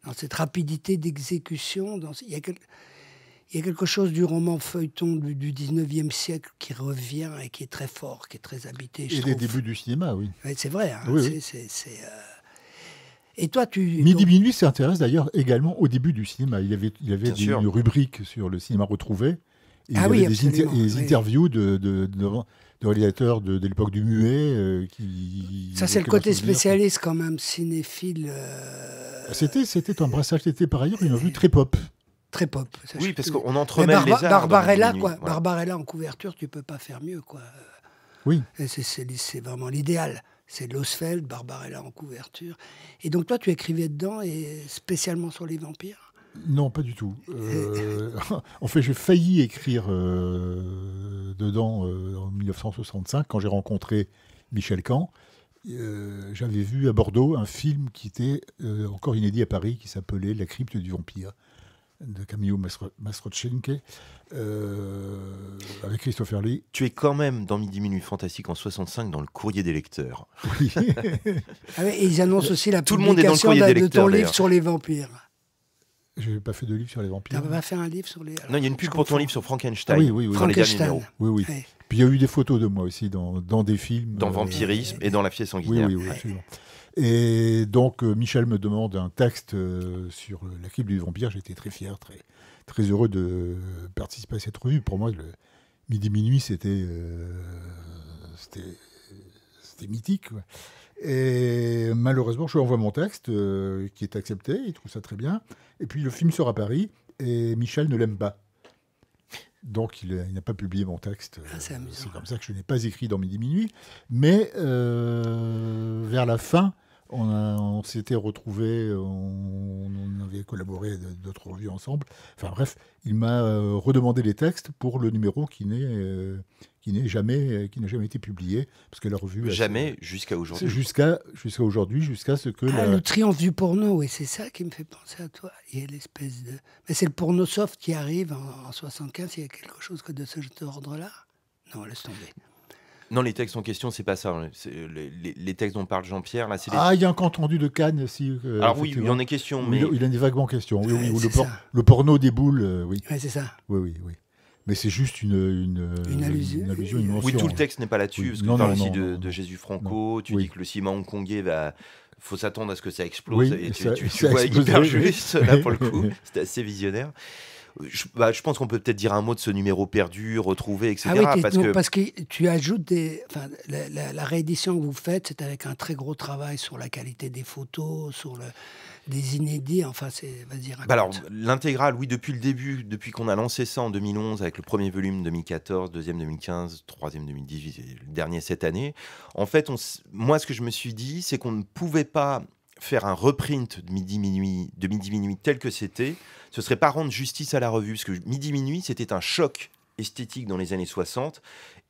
dans cette rapidité d'exécution. Il, il, y a quelque chose du roman feuilleton du, du, 19e siècle qui revient et qui est très fort, qui est très habité. Et les débuts du cinéma, oui. c'est vrai. Hein, c'est, euh, Et toi, tu. Midi Minuit s'intéresse d'ailleurs également au début du cinéma. Il y avait, il y avait une rubrique sur le cinéma retrouvé. Et ah il y avait des, des, interviews de, de, de, de réalisateurs de, l'époque du muet. Euh, qui, ça, c'est le côté spécialiste, quand même, cinéphile. Euh, c'était, c'était un brassage, c'était par ailleurs une revue très pop. Très pop. oui, parce qu'on entremêle les Barbarella, quoi. Barbarella en couverture, tu peux pas faire mieux, quoi. Oui. C'est vraiment l'idéal. C'est Losfeld, Barbarella en couverture. Et donc, toi, tu écrivais dedans, et spécialement sur les vampires non, pas du tout. Euh, *laughs* en fait, j'ai failli écrire euh, dedans euh, en 1965 quand j'ai rencontré Michel Camp. J'avais vu à Bordeaux un film qui était encore inédit à Paris qui s'appelait La crypte du vampire de Camillo Mastrochenke avec Christopher Lee. Tu es quand même dans Midi Minuit Fantastique en 65 dans le courrier des lecteurs. Oui. *laughs* Ah et ils annoncent aussi la publication de ton livre sur les vampires. Je n'ai pas fait de livre sur les vampires. Tu pas fait un livre sur les. non, il y a une pub pour ton livre sur Frankenstein. Ah oui, oui, oui. Frankenstein. Oui, oui. Puis il y a eu des photos de moi aussi dans, des films. Dans euh, Vampirisme et dans La pièce sanguinaire. Oui, oui, oui absolument. Et donc, euh, Michel me demande un texte euh, sur la du vampire. J'étais très fier, très, très heureux de participer à cette revue. Pour moi, le midi-minuit, c'était c'était mythique. Quoi. Et malheureusement, je lui envoie mon texte, euh, qui est accepté, il trouve ça très bien. Et puis le film sort à Paris, et Michel ne l'aime pas. Donc il, n'a pas publié mon texte. Ah, c'est comme ça que je n'ai pas écrit dans Midi Minuit. Mais euh, vers la fin, on, s'était retrouvés, on, avait collaboré d'autres revues ensemble. Enfin bref, il m'a euh, redemandé les textes pour le numéro qui n'est euh, qui jamais qui n'a jamais été publié parce que la revue jamais jusqu'à aujourd'hui. Jusqu'à aujourd'hui, jusqu'à ce que ah, le triomphe du porno et c'est ça qui me fait penser à toi. Il y l'espèce de mais c'est le porno soft qui arrive en, 75. Il y a quelque chose que de cet ordre-là. Non, laisse tomber. Non, les textes en question, c'est pas ça. Hein. Les, textes dont parle Jean-Pierre, là, c'est Ah, il y a un compte rendu de Cannes si... Euh, — Alors oui, il y en est question, mais... Il, en est vaguement question, oui, oui, le, le, porno des boules, euh, oui. c'est ça. Oui, oui, oui. Mais c'est juste une, une, allusion. Une allusion une oui, tout le hein. texte n'est pas là-dessus, parce que non, tu parles aussi de, Jésus Franco, tu dis que le ciment hongkongais va faut s'attendre à ce que ça explose. et tu, ça, tu, *laughs* tu vois hyper juste, là, pour le *laughs* coup. C'était assez visionnaire. Bah, je, pense qu'on peut peut-être dire un mot de ce numéro perdu, retrouvé, etc. Ah oui, parce, que... tu ajoutes des. la, réédition que vous faites, c'est avec un très gros travail sur la qualité des photos, sur le, des inédits. Enfin, c'est. vas bah alors, l'intégrale, oui, depuis le début, depuis qu'on a lancé ça en 2011, avec le premier volume 2014, deuxième 2015, troisième 2018, le dernier cette année. En fait, on, moi, ce que je me suis dit, c'est qu'on ne pouvait pas faire un reprint de midi minuit, de midi minuit tel que c'était ce serait pas rendre justice à la revue, parce que Midi Minuit, c'était un choc esthétique dans les années 60,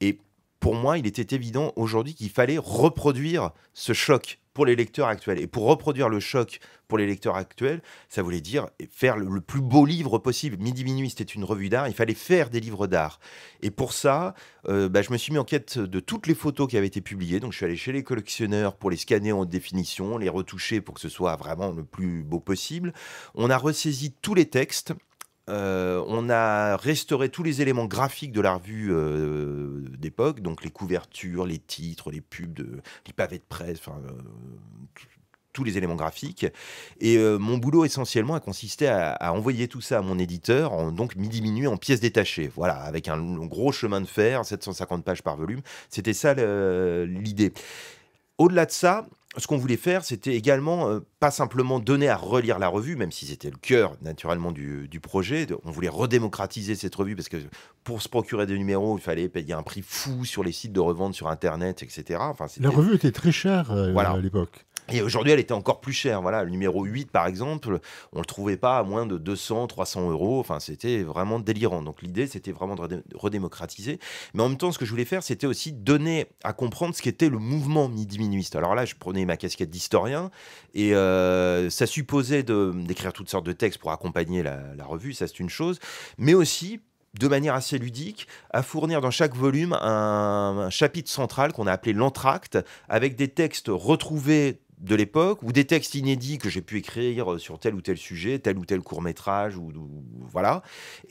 et pour moi, il était évident aujourd'hui qu'il fallait reproduire ce choc pour les lecteurs actuels. Et pour reproduire le choc pour les lecteurs actuels, ça voulait dire faire le, plus beau livre possible. Midi Minuit, c'était une revue d'art, il fallait faire des livres d'art. Et pour ça, euh, bah, je me suis mis en quête de toutes les photos qui avaient été publiées. Donc je suis allé chez les collectionneurs pour les scanner en définition, les retoucher pour que ce soit vraiment le plus beau possible. On a ressaisi tous les textes euh, on a restauré tous les éléments graphiques de la revue euh, d'époque, donc les couvertures, les titres, les pubs, les pavés de presse, euh, tous les éléments graphiques. Et mon boulot essentiellement a consisté à, envoyer tout ça à mon éditeur, donc midi diminué en pièces détachées, voilà, avec un gros chemin de fer, 750 pages par volume. C'était ça l'idée. Au-delà de ça, ce qu'on voulait faire, c'était également euh, pas simplement donner à relire la revue, même si c'était le cœur naturellement du, projet. On voulait redémocratiser cette revue parce que pour se procurer des numéros, il fallait payer un prix fou sur les sites de revente sur Internet, etc. Enfin, la revue était très chère euh, à l'époque. Et aujourd'hui, elle était encore plus chère. Voilà, le numéro 8, par exemple, on le trouvait pas à moins de 200, 300 euros. Enfin, c'était vraiment délirant. Donc, l'idée, c'était vraiment de redémocratiser. Mais en même temps, ce que je voulais faire, c'était aussi donner à comprendre ce qu'était le mouvement midi Alors là, je prenais ma casquette d'historien et euh, ça supposait d'écrire toutes sortes de textes pour accompagner la, revue. Ça, c'est une chose. Mais aussi, de manière assez ludique, à fournir dans chaque volume un chapitre central qu'on a appelé l'entracte, avec des textes retrouvés de l'époque ou des textes inédits que j'ai pu écrire euh, sur tel ou tel sujet, tel ou tel court métrage ou, voilà.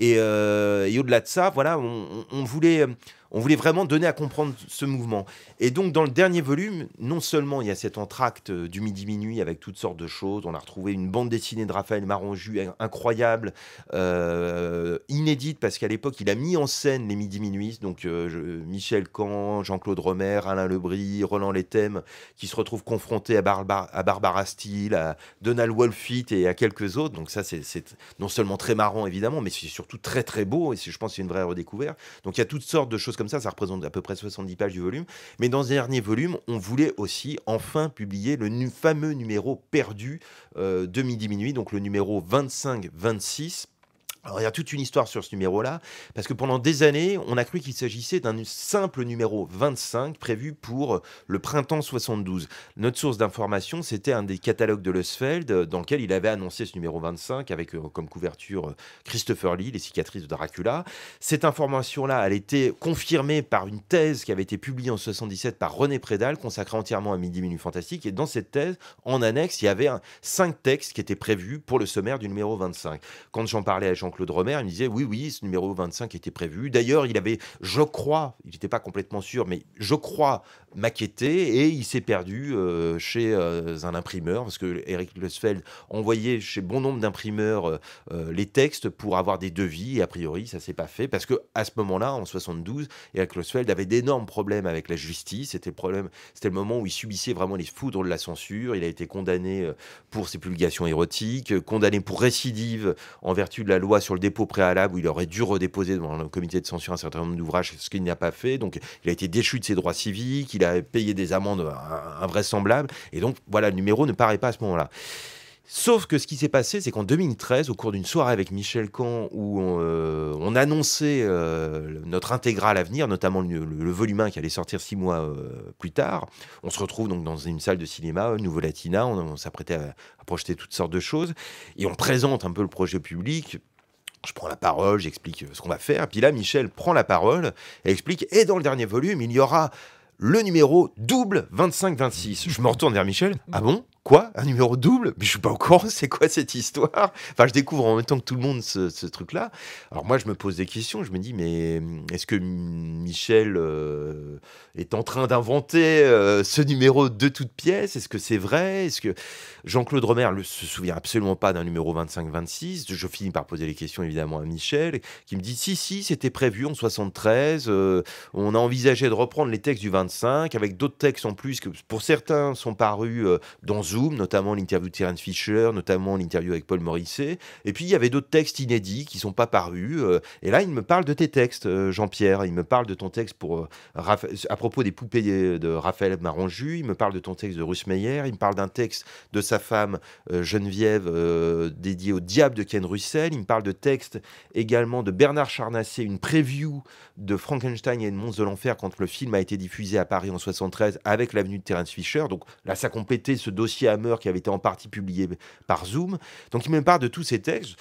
Euh, et, au-delà de ça, voilà, on, voulait euh, on voulait vraiment donner à comprendre ce mouvement. Et donc, dans le dernier volume, non seulement il y a cet entracte euh, du midi-minuit avec toutes sortes de choses, on a retrouvé une bande dessinée de Raphaël Maronju incroyable, euh, inédite, parce qu'à l'époque, il a mis en scène les midi Minuistes, donc euh, Michel Camp, Jean-Claude Romer, Alain Lebris, Roland Lethem, qui se retrouvent confrontés à, à Barbara Steele, à Donald Wolfit et à quelques autres. Donc ça, c'est non seulement très marrant, évidemment, mais c'est surtout très, très beau, et je pense que c'est une vraie redécouverte. Donc il y a toutes sortes de choses comme ça. Ça représente à peu près 70 pages du volume. Mais dans ce dernier volume, on voulait aussi enfin publier le fameux numéro perdu demi euh, de midi-minuit, donc le numéro 25-26 alors, il y a toute une histoire sur ce numéro-là, parce que pendant des années, on a cru qu'il s'agissait d'un simple numéro 25 prévu pour euh, le printemps 72. Notre source d'information, c'était un des catalogues de Lusfeld, euh, dans lequel il avait annoncé ce numéro 25, avec euh, comme couverture Christopher Lee, les cicatrices de Dracula. Cette information-là, elle était confirmée par une thèse qui avait été publiée en 77 par René Prédal, consacrée entièrement à Midi Minute Fantastique. Et dans cette thèse, en annexe, il y avait un, cinq textes qui étaient prévus pour le sommaire du numéro 25. Quand j'en parlais à Jean claude Romer, il me disait oui, oui, ce numéro 25 était prévu. D'ailleurs, il avait, je crois, il n'était pas complètement sûr, mais je crois, maquetté et il s'est perdu euh, chez euh, un imprimeur parce que Eric Lesfeld envoyait chez bon nombre d'imprimeurs euh, les textes pour avoir des devis et a priori, ça s'est pas fait parce que à ce moment-là, en 72, Eric Lesfeld avait d'énormes problèmes avec la justice. C'était le problème, c'était le moment où il subissait vraiment les foudres de la censure. Il a été condamné pour ses publications érotiques, condamné pour récidive en vertu de la loi sur le dépôt préalable où il aurait dû redéposer devant le comité de censure un certain nombre d'ouvrages, ce qu'il n'a pas fait. Donc il a été déchu de ses droits civiques, il a payé des amendes invraisemblables. Et donc voilà, le numéro ne paraît pas à ce moment-là. Sauf que ce qui s'est passé, c'est qu'en 2013, au cours d'une soirée avec Michel Camp, où on, euh, annonçait euh, notre intégral à venir, notamment le, volume 1 qui allait sortir six mois euh, plus tard, on se retrouve donc dans une salle de cinéma, Nouveau Latina, on, s'apprêtait à projeter toutes sortes de choses, et on présente un peu le projet public, je prends la parole, j'explique euh, ce qu'on va faire. Puis là, Michel prend la parole et explique, et dans le dernier volume, il y aura le numéro double 25-26. Je me retourne vers Michel. Ah bon Quoi Un numéro double Mais je suis pas encore c'est quoi cette histoire Enfin, je découvre en même temps que tout le monde ce, truc-là. Alors moi, je me pose des questions, je me dis, mais hum, est-ce que Michel euh, est en train d'inventer euh, ce numéro de toute pièce Est-ce que c'est vrai Est-ce que Jean-Claude Romer ne se souvient absolument pas d'un numéro 25-26 Je finis par poser les questions évidemment à Michel, qui me dit, si, si, c'était prévu en 73, euh, on a envisagé de reprendre les textes du 25 avec d'autres textes en plus que pour certains sont parus dans notamment l'interview de Terence Fisher, notamment l'interview avec Paul Morisset. Et puis, il y avait d'autres textes inédits qui sont pas parus. Euh, et là, il me parle de tes textes, euh, Jean-Pierre. Il me parle de ton texte pour, euh, à propos des poupées de Raphaël Maronju. Il me parle de ton texte de Russ Meyer. Il me parle d'un texte de sa femme, Geneviève, dédié au diable de Ken Russell. Il me parle de textes également de Bernard Charnassé, une preview de Frankenstein et de Monstres de l'Enfer quand le film a été diffusé à Paris en 73 avec l'avenue de Terence Fisher. Donc là, ça complétait ce dossier Hammer qui avait été en partie publié par Zoom. Donc il me parle de tous ces textes.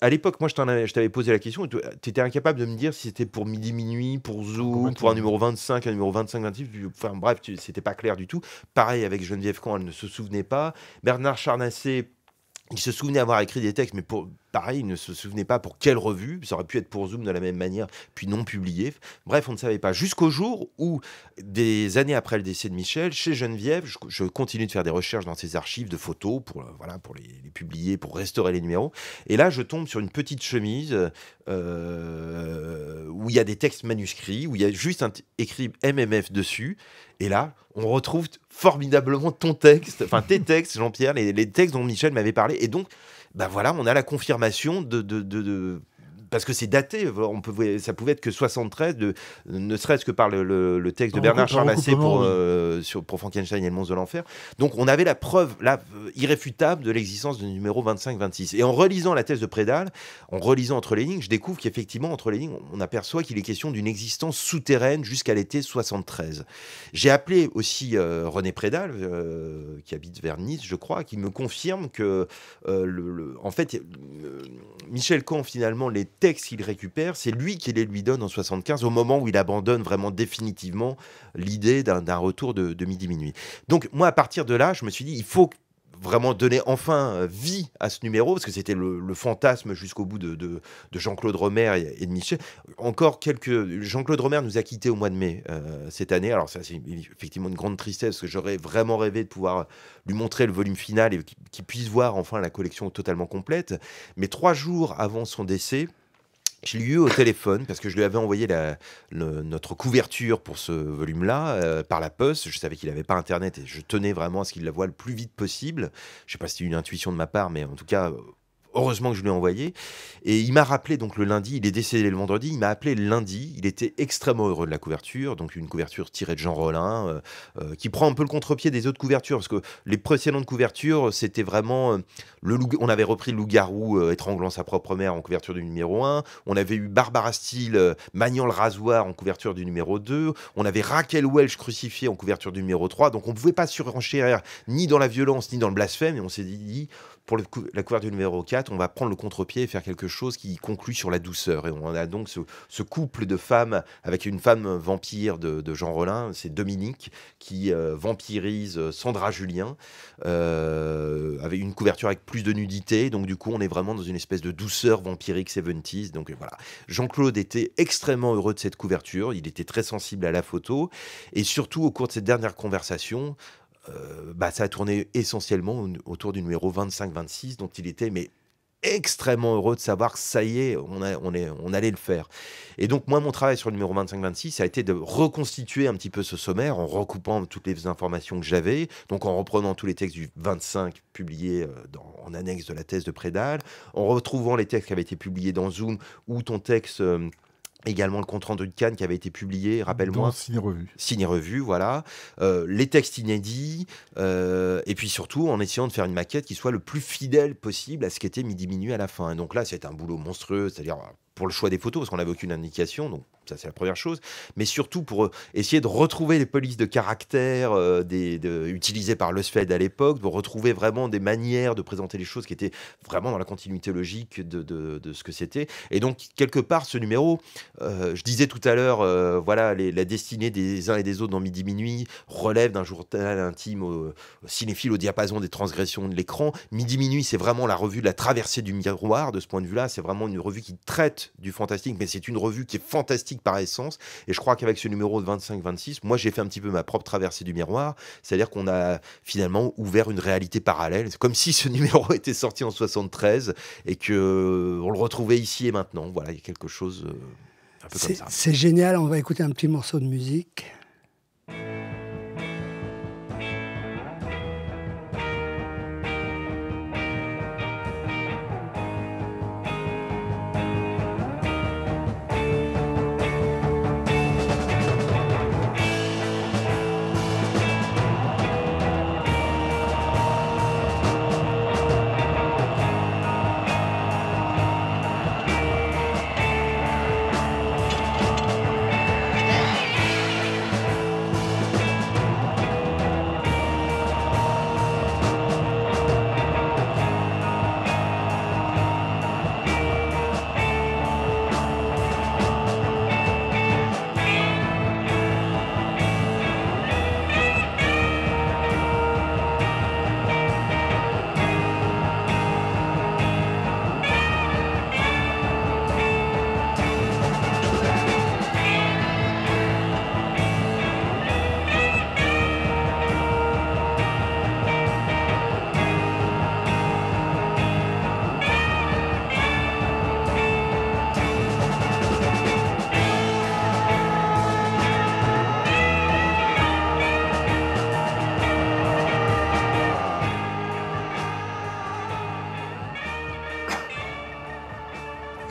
À l'époque, moi, je t'avais posé la question, tu étais incapable de me dire si c'était pour Midi Minuit, pour Zoom, pour un numéro 25, un numéro 25, 26. bref, c'était pas clair du tout. Pareil avec Geneviève quand elle ne se souvenait pas. Bernard Charnassé, il se souvenait avoir écrit des textes, mais pour, pareil, il ne se souvenait pas pour quelle revue. Ça aurait pu être pour Zoom de la même manière, puis non publié. Bref, on ne savait pas. Jusqu'au jour où, des années après le décès de Michel, chez Geneviève, je, continue de faire des recherches dans ses archives de photos pour, euh, voilà, pour les, publier, pour restaurer les numéros. Et là, je tombe sur une petite chemise euh, où il y a des textes manuscrits, où il y a juste un écrit MMF dessus. Et là, on retrouve formidablement ton texte, enfin tes textes, Jean-Pierre, les, textes dont Michel m'avait parlé. Et donc, ben voilà, on a la confirmation de, de, de parce que c'est daté, on peut ça pouvait être que 73, ne serait-ce que par le, texte de Bernard Charmassé pour, euh, sur, pour Frankenstein et le monstre de l'enfer. Donc on avait la preuve là, euh, irréfutable de l'existence du numéro 25-26. Et en relisant la thèse de Prédal, en relisant entre les lignes, je découvre qu'effectivement, entre les lignes, on aperçoit qu'il est question d'une existence souterraine jusqu'à l'été 73. J'ai appelé aussi euh, René Prédal, qui habite vers Nice, je crois, qui me confirme que, le, en fait, Michel Kahn, finalement, les textes qu'il récupère, c'est lui qui les lui donne en 75, au moment où il abandonne vraiment définitivement l'idée d'un retour de, midi-minuit. Donc moi, à partir de là, je me suis dit, il faut vraiment donner enfin euh, vie à ce numéro, parce que c'était le, fantasme jusqu'au bout de, Jean-Claude Romer et, de Michel. Encore quelques... Jean-Claude Romer nous a quittés au mois de mai euh, cette année. Alors ça, c'est effectivement une grande tristesse, parce que j'aurais vraiment rêvé de pouvoir lui montrer le volume final et qu'il puisse voir enfin la collection totalement complète. Mais trois jours avant son décès, je au téléphone parce que je lui avais envoyé la, notre couverture pour ce volume-là euh, par la poste. Je savais qu'il n'avait pas Internet et je tenais vraiment à ce qu'il la voie le plus vite possible. Je ne sais pas si c'était une intuition de ma part, mais en tout cas, Heureusement que je l'ai envoyé. Et il m'a rappelé donc le lundi, il est décédé le vendredi, il m'a appelé le lundi, il était extrêmement heureux de la couverture, donc une couverture tirée de Jean Rollin, euh, euh, qui prend un peu le contre-pied des autres couvertures, parce que les précédentes couvertures, c'était vraiment... Euh, le on avait repris le loup-garou étranglant sa propre mère en couverture du numéro 1, on avait eu Barbara Steele maniant le rasoir en couverture du numéro 2, on avait Raquel Welch crucifiée en couverture du numéro 3, donc on ne pouvait pas surenchérir ni dans la violence, ni dans le blasphème, et on s'est dit, pour la couverture numéro 4, on va prendre le contre-pied et faire quelque chose qui conclut sur la douceur. Et on a donc ce, couple de femmes avec une femme vampire de, Jean Rollin, c'est Dominique, qui euh, vampirise euh, Sandra Julien, euh, avec une couverture avec plus de nudité. Donc du coup, on est vraiment dans une espèce de douceur vampirique 70s. Donc voilà, Jean-Claude était extrêmement heureux de cette couverture, il était très sensible à la photo. Et surtout, au cours de cette dernière conversation, euh, bah, ça a tourné essentiellement autour du numéro 25-26 dont il était, mais extrêmement heureux de savoir que ça y est, on, allait le faire. Et donc, moi, mon travail sur le numéro 25-26, ça a été de reconstituer un petit peu ce sommaire en recoupant toutes les informations que j'avais, donc en reprenant tous les textes du 25 publiés euh, en annexe de la thèse de Prédal, en retrouvant les textes qui avaient été publiés dans Zoom ou ton texte. Euh, également le compte rendu de Cannes qui avait été publié, rappelle-moi. Signé Revue. Signé Revue, voilà. Euh, les textes inédits, euh, et puis surtout en essayant de faire une maquette qui soit le plus fidèle possible à ce qui était mis diminué à la fin. Et donc là, c'est un boulot monstrueux, c'est-à-dire pour le choix des photos, parce qu'on n'avait aucune indication, donc ça c'est la première chose, mais surtout pour euh, essayer de retrouver les polices de caractère euh, des, utilisées par le SFED à l'époque, pour retrouver vraiment des manières de présenter les choses qui étaient vraiment dans la continuité logique de, ce que c'était. Et donc, quelque part, ce numéro, euh, je disais tout à l'heure, voilà, la destinée des uns et des autres dans Midi Minuit relève d'un journal intime au, au cinéphile au diapason des transgressions de l'écran. Midi Minuit, c'est vraiment la revue de la traversée du miroir, de ce point de vue-là, c'est vraiment une revue qui traite du fantastique, mais c'est une revue qui est fantastique par essence. Et je crois qu'avec ce numéro de 25-26, moi j'ai fait un petit peu ma propre traversée du miroir, c'est-à-dire qu'on a finalement ouvert une réalité parallèle. C'est comme si ce *laughs* numéro était sorti en 73 et que euh, on le retrouvait ici et maintenant. Voilà, il y a quelque chose. Euh, c'est génial, on va écouter un petit morceau de musique.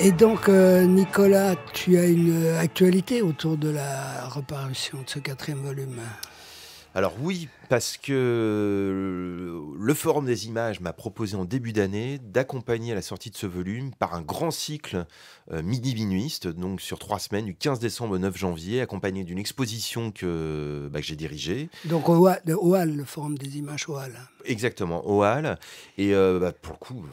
Et donc, euh, Nicolas, tu as une euh, actualité autour de la reparution de ce quatrième volume alors oui, parce que le Forum des images m'a proposé en début d'année d'accompagner la sortie de ce volume par un grand cycle euh, midi-minuiste, donc sur trois semaines, du 15 décembre au 9 janvier, accompagné d'une exposition que, bah, j'ai dirigée. Donc le Forum des images au Exactement, au Et bah, pour le coup,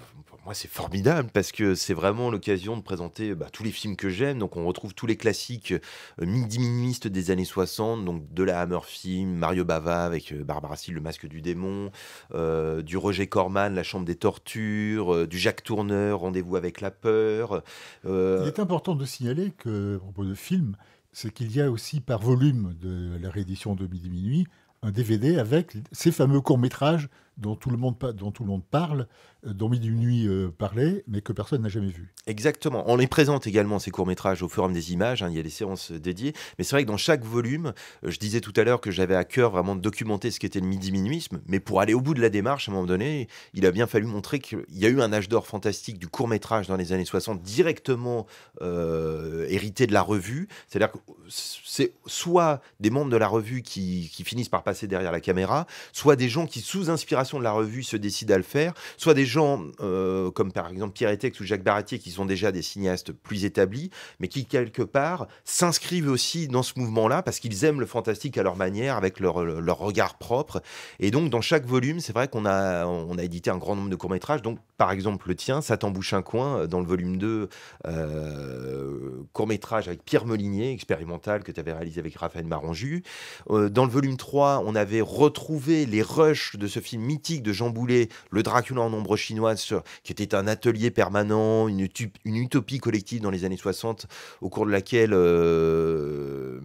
moi, c'est formidable parce que c'est vraiment l'occasion de présenter bah, tous les films que j'aime. Donc, on retrouve tous les classiques euh, midi des années 60, donc de la Hammer Film, Mario Bava avec euh, Barbara Steele, Le Masque du Démon, euh, du Roger Corman, La Chambre des Tortures, du Jacques Tourneur, Rendez-vous avec la peur. Il est important de signaler que, à propos de films, c'est qu'il y a aussi par volume de la réédition de Midi Minuit un DVD avec ces fameux courts-métrages dont tout le monde, dont tout le monde parle, euh, dont midi nuit euh, parlait, mais que personne n'a jamais vu. Exactement. On les présente également, ces courts-métrages, au Forum des images. Hein, il y a des séances euh, dédiées. Mais c'est vrai que dans chaque volume, je disais tout à l'heure que j'avais à cœur vraiment de documenter ce qu'était le midi-minuisme. Mais pour aller au bout de la démarche, à un moment donné, il a bien fallu montrer qu'il y a eu un âge d'or fantastique du court-métrage dans les années 60, directement hérité de la revue. C'est-à-dire que c'est soit des membres de la revue qui, qui finissent par passer derrière la caméra, soit des gens qui, sous inspiration, de la revue se décide à le faire, soit des gens euh, comme par exemple Pierre Etex ou Jacques Baratier qui sont déjà des cinéastes plus établis, mais qui quelque part s'inscrivent aussi dans ce mouvement-là parce qu'ils aiment le fantastique à leur manière, avec leur, leur regard propre. Et donc dans chaque volume, c'est vrai qu'on a, on a édité un grand nombre de courts-métrages, donc par exemple le tien, Ça t'embouche un coin, euh, dans le volume 2, euh, court-métrage avec Pierre Molinier, expérimental, que tu avais réalisé avec Raphaël Maronju dans le volume 3, on avait retrouvé les rushs de ce film mythique de Jean Boulet, Le Dracula en ombre chinoise, qui était un atelier permanent, une, utopie collective dans les années 60, au cours de laquelle euh,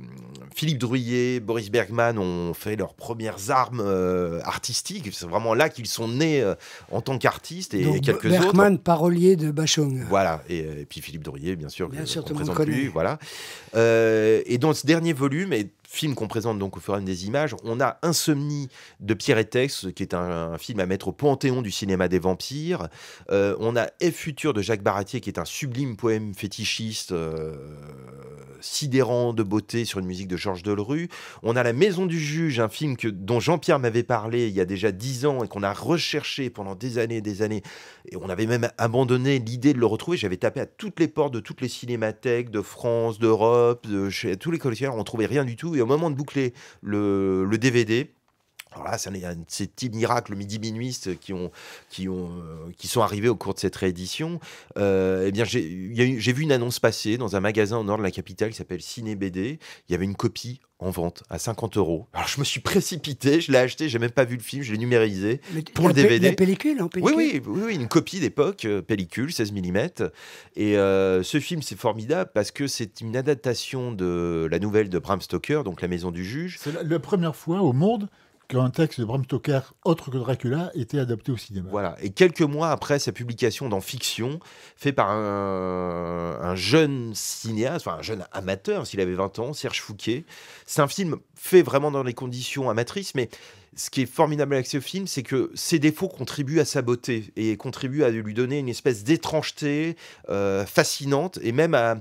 Philippe Druillet, Boris Bergman ont fait leurs premières armes euh, artistiques. C'est vraiment là qu'ils sont nés euh, en tant qu'artistes et, quelques Bergman, autres. Bergman, parolier de Bachong. Voilà, et, puis Philippe Druillet, bien sûr, bien que, sûr on voilà. et dans ce dernier volume, et film qu'on présente donc au Forum des images, on a Insomnie de Pierre Etex, qui est un, film à mettre au panthéon du cinéma des vampires. Euh, on a F Futur de Jacques Baratier, qui est un sublime poème fétichiste, euh, sidérant de beauté sur une musique de Georges Delru. On a La Maison du Juge, un film que, dont Jean-Pierre m'avait parlé il y a déjà dix ans et qu'on a recherché pendant des années et des années. Et on avait même abandonné l'idée de le retrouver. J'avais tapé à toutes les portes de toutes les cinémathèques de France, d'Europe, de chez tous les collectionneurs. On trouvait rien du tout. Et au moment de boucler le, DVD, alors là, c'est ces petits miracles midi-minuistes qui, ont, qui, ont, euh, qui sont arrivés au cours de cette réédition. Euh, eh bien, j'ai vu une annonce passer dans un magasin au nord de la capitale qui s'appelle Ciné BD. Il y avait une copie en vente à 50 euros. Alors je me suis précipité, je l'ai acheté, j'ai même pas vu le film, je l'ai numérisé pour le DVD. Une pellicule, Oui, oui, oui, oui, une copie d'époque, euh, pellicule, 16 mm. Et ce film, c'est formidable parce que c'est une adaptation de la nouvelle de Bram Stoker, donc La Maison du Juge. C'est la première fois au monde qu'un texte de Bram Stoker autre que Dracula était adapté au cinéma. Voilà, et quelques mois après sa publication dans Fiction, fait par un, jeune cinéaste, enfin un jeune amateur, s'il avait 20 ans, Serge Fouquet, c'est un film fait vraiment dans les conditions amatrices, mais ce qui est formidable avec ce film, c'est que ses défauts contribuent à sa beauté et contribuent à lui donner une espèce d'étrangeté euh, fascinante et même à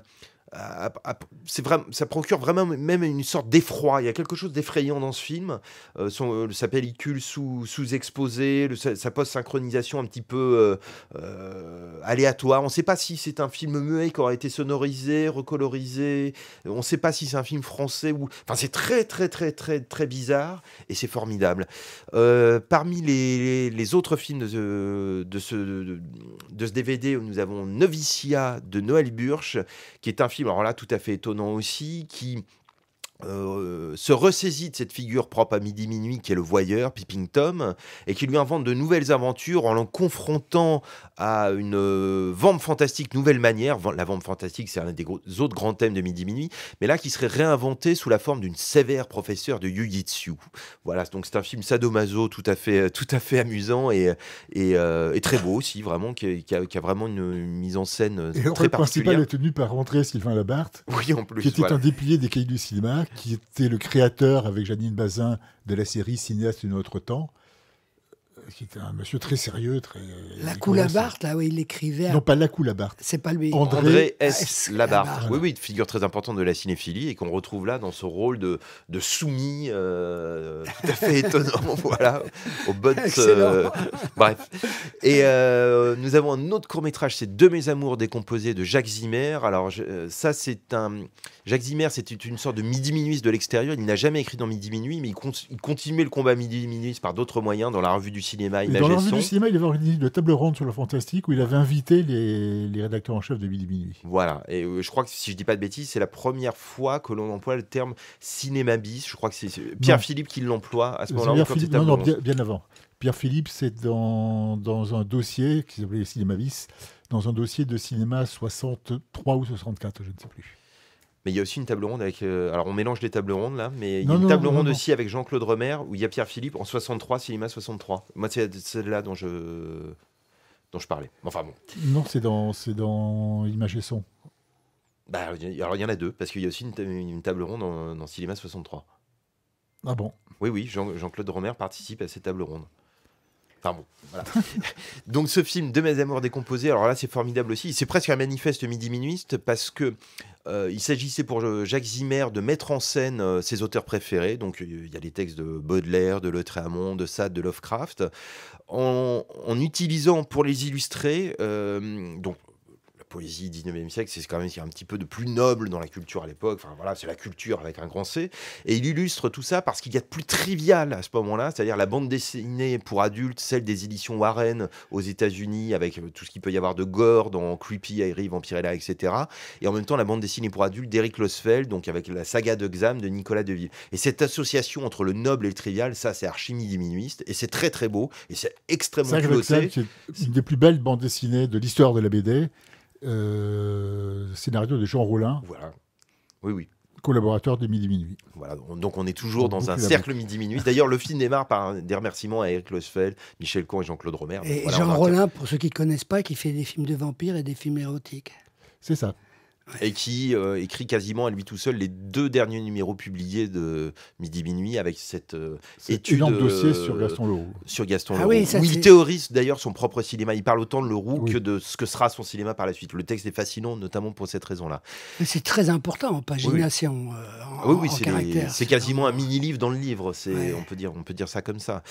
c'est vraiment, ça procure vraiment même une sorte d'effroi. Il y a quelque chose d'effrayant dans ce film. Euh, euh, sa pellicule sous, exposée, sa, post-synchronisation un petit peu euh, aléatoire. On ne sait pas si c'est un film muet qui aurait été sonorisé, recolorisé. On ne sait pas si c'est un film français ou. Enfin, c'est très très très très très bizarre et c'est formidable. parmi les, les, autres films de, ce, de, ce, de, ce DVD, nous avons Novicia de Noël Burch, qui est un film alors là tout à fait étonnant aussi, qui euh, se ressaisit de cette figure propre à midi minuit qui est le voyeur, Pipping Tom, et qui lui invente de nouvelles aventures en l'en confrontant à une euh, vamp fantastique nouvelle manière. La vente fantastique, c'est un des autres grands thèmes de midi minuit, mais là qui serait réinventé sous la forme d'une sévère professeure de Yu-Gi-Tsu Voilà, donc c'est un film sadomaso tout à fait, euh, tout à fait amusant et, et, très beau aussi, vraiment, qui, a, vraiment une, mise en scène très particulière. Le principal est tenu par André Sylvain Labarthe, oui, en plus, qui était un déplié des cahiers du cinéma qui était le créateur avec Janine Bazin de la série Cinéaste de notre temps, qui était un monsieur très sérieux, très. Euh, la Coulabarte, là, oui, il écrivait. Non, pas la Coulabarte. C'est pas lui. André, S. Ah, Labarthe. Oui, oui, une figure très importante de la cinéphilie et qu'on retrouve là dans ce rôle de, soumis euh, tout à fait *laughs* étonnant, voilà, Au bottes. Euh, *laughs* bref. Et nous avons un autre court-métrage, c'est Deux mes amours décomposés de Jacques Zimmer. Alors, ça, c'est un. Jacques Zimmer, c'était une sorte de midi minuit de l'extérieur. Il n'a jamais écrit dans midi minuit, mais il, continuait le combat midi minuit par d'autres moyens dans la revue du cinéma cinéma Dans du cinéma, il avait organisé une table ronde sur le fantastique où il avait invité les, rédacteurs en chef de Midi Minuit. Voilà, et euh, je crois que si je dis pas de bêtises, c'est la première fois que l'on emploie le terme cinéma bis. Je crois que c'est Pierre Philippe qui l'emploie à ce moment-là. bien, avant. Pierre Philippe, c'est dans, dans, un dossier qui s'appelait Cinéma Bis, dans un dossier de cinéma 63 ou 64, je ne sais plus. Mais il y a aussi une table ronde avec. Euh, alors on mélange les tables rondes là, mais il y a une table ronde aussi avec Jean-Claude Remer où il y a Pierre Philippe en 63, Cinéma 63. Moi, c'est celle-là dont je, dont je parlais. Enfin bon. Non, c'est dans, dans Images et Son. Bah, alors il y en a deux, parce qu'il y a aussi une, table ronde dans, Cinéma 63. Ah bon Oui, oui, Jean-Claude Jean participe à cette table ronde. *laughs* Donc ce film de mes amours décomposés, alors là c'est formidable aussi. C'est presque un manifeste midi-minuiste parce que euh, il s'agissait pour euh, Jacques Zimmer de mettre en scène euh, ses auteurs préférés. Donc il y a les textes de Baudelaire, de Le Tréhamon de Sade, de Lovecraft, en, utilisant pour les illustrer. donc poésie 19e siècle, c'est quand même un petit peu de plus noble dans la culture à l'époque. Enfin voilà, c'est la culture avec un grand C. Et il illustre tout ça parce qu'il y a de plus trivial à ce moment-là, c'est-à-dire la bande dessinée pour adultes, celle des éditions Warren aux États-Unis, avec euh, tout ce qu'il peut y avoir de gore dans Creepy, Rive, Vampirella, etc. Et en même temps, la bande dessinée pour adultes d'Eric Losfeld, donc avec la saga de de Nicolas Deville. Et cette association entre le noble et le trivial, ça, c'est archimie diminuiste. Et c'est très, très beau. Et c'est extrêmement C'est une des plus belles bandes dessinées de l'histoire de la BD. Euh, scénario de Jean Rollin. Voilà. Oui, oui. Collaborateur de Midi Minuit. Voilà, donc on est toujours dans un cercle Midi Minuit. D'ailleurs, le film démarre par des remerciements à Eric Losfeld, Michel Con et Jean-Claude Romère Et Jean Rollin, pour ceux qui ne connaissent pas, qui fait des films de vampires et des films érotiques. C'est ça et qui euh, écrit quasiment à lui tout seul les deux derniers numéros publiés de Midi Minuit avec cette euh, étude. dossier euh, sur Gaston Leroux. Sur Gaston ah Oui, il théorise d'ailleurs son propre cinéma. Il parle autant de Leroux que de ce que sera son cinéma par la suite. Le texte est fascinant, notamment pour cette raison-là. Mais c'est très important en pagination. Oui, oui, ah c'est quasiment un mini-livre dans le livre. on, peut dire, on peut dire ça comme ça.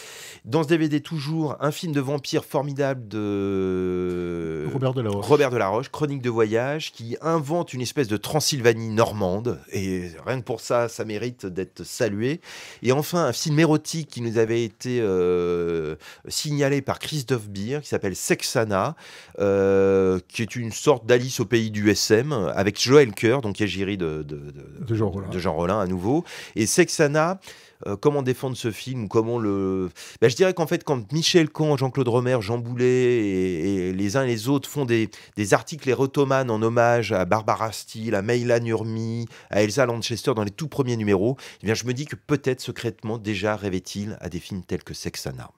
Dans ce DVD, toujours un film de vampire formidable de. Robert Delaroche. Robert Delaroche, Chronique de voyage, qui invente une espèce de Transylvanie normande, et rien que pour ça, ça mérite d'être salué. Et enfin, un film érotique qui nous avait été euh, signalé par Christophe Beer, qui s'appelle Sexana, euh, qui est une sorte d'Alice au pays du SM, avec Joël Coeur, donc égérie de, de, de, Jean Rollin. à nouveau. Et Sexana, euh, comment défendre ce film comment le ben, je dirais qu'en fait quand Michel Con, Jean-Claude Romer, Jean Boulet et, les uns et les autres font des, des articles érotomanes en hommage à Barbara Rastil, à Mayla Nurmi, à Elsa Lanchester dans les tout premiers numéros, eh bien, je me dis que peut-être secrètement déjà rêvait-il à des films tels que Sexana.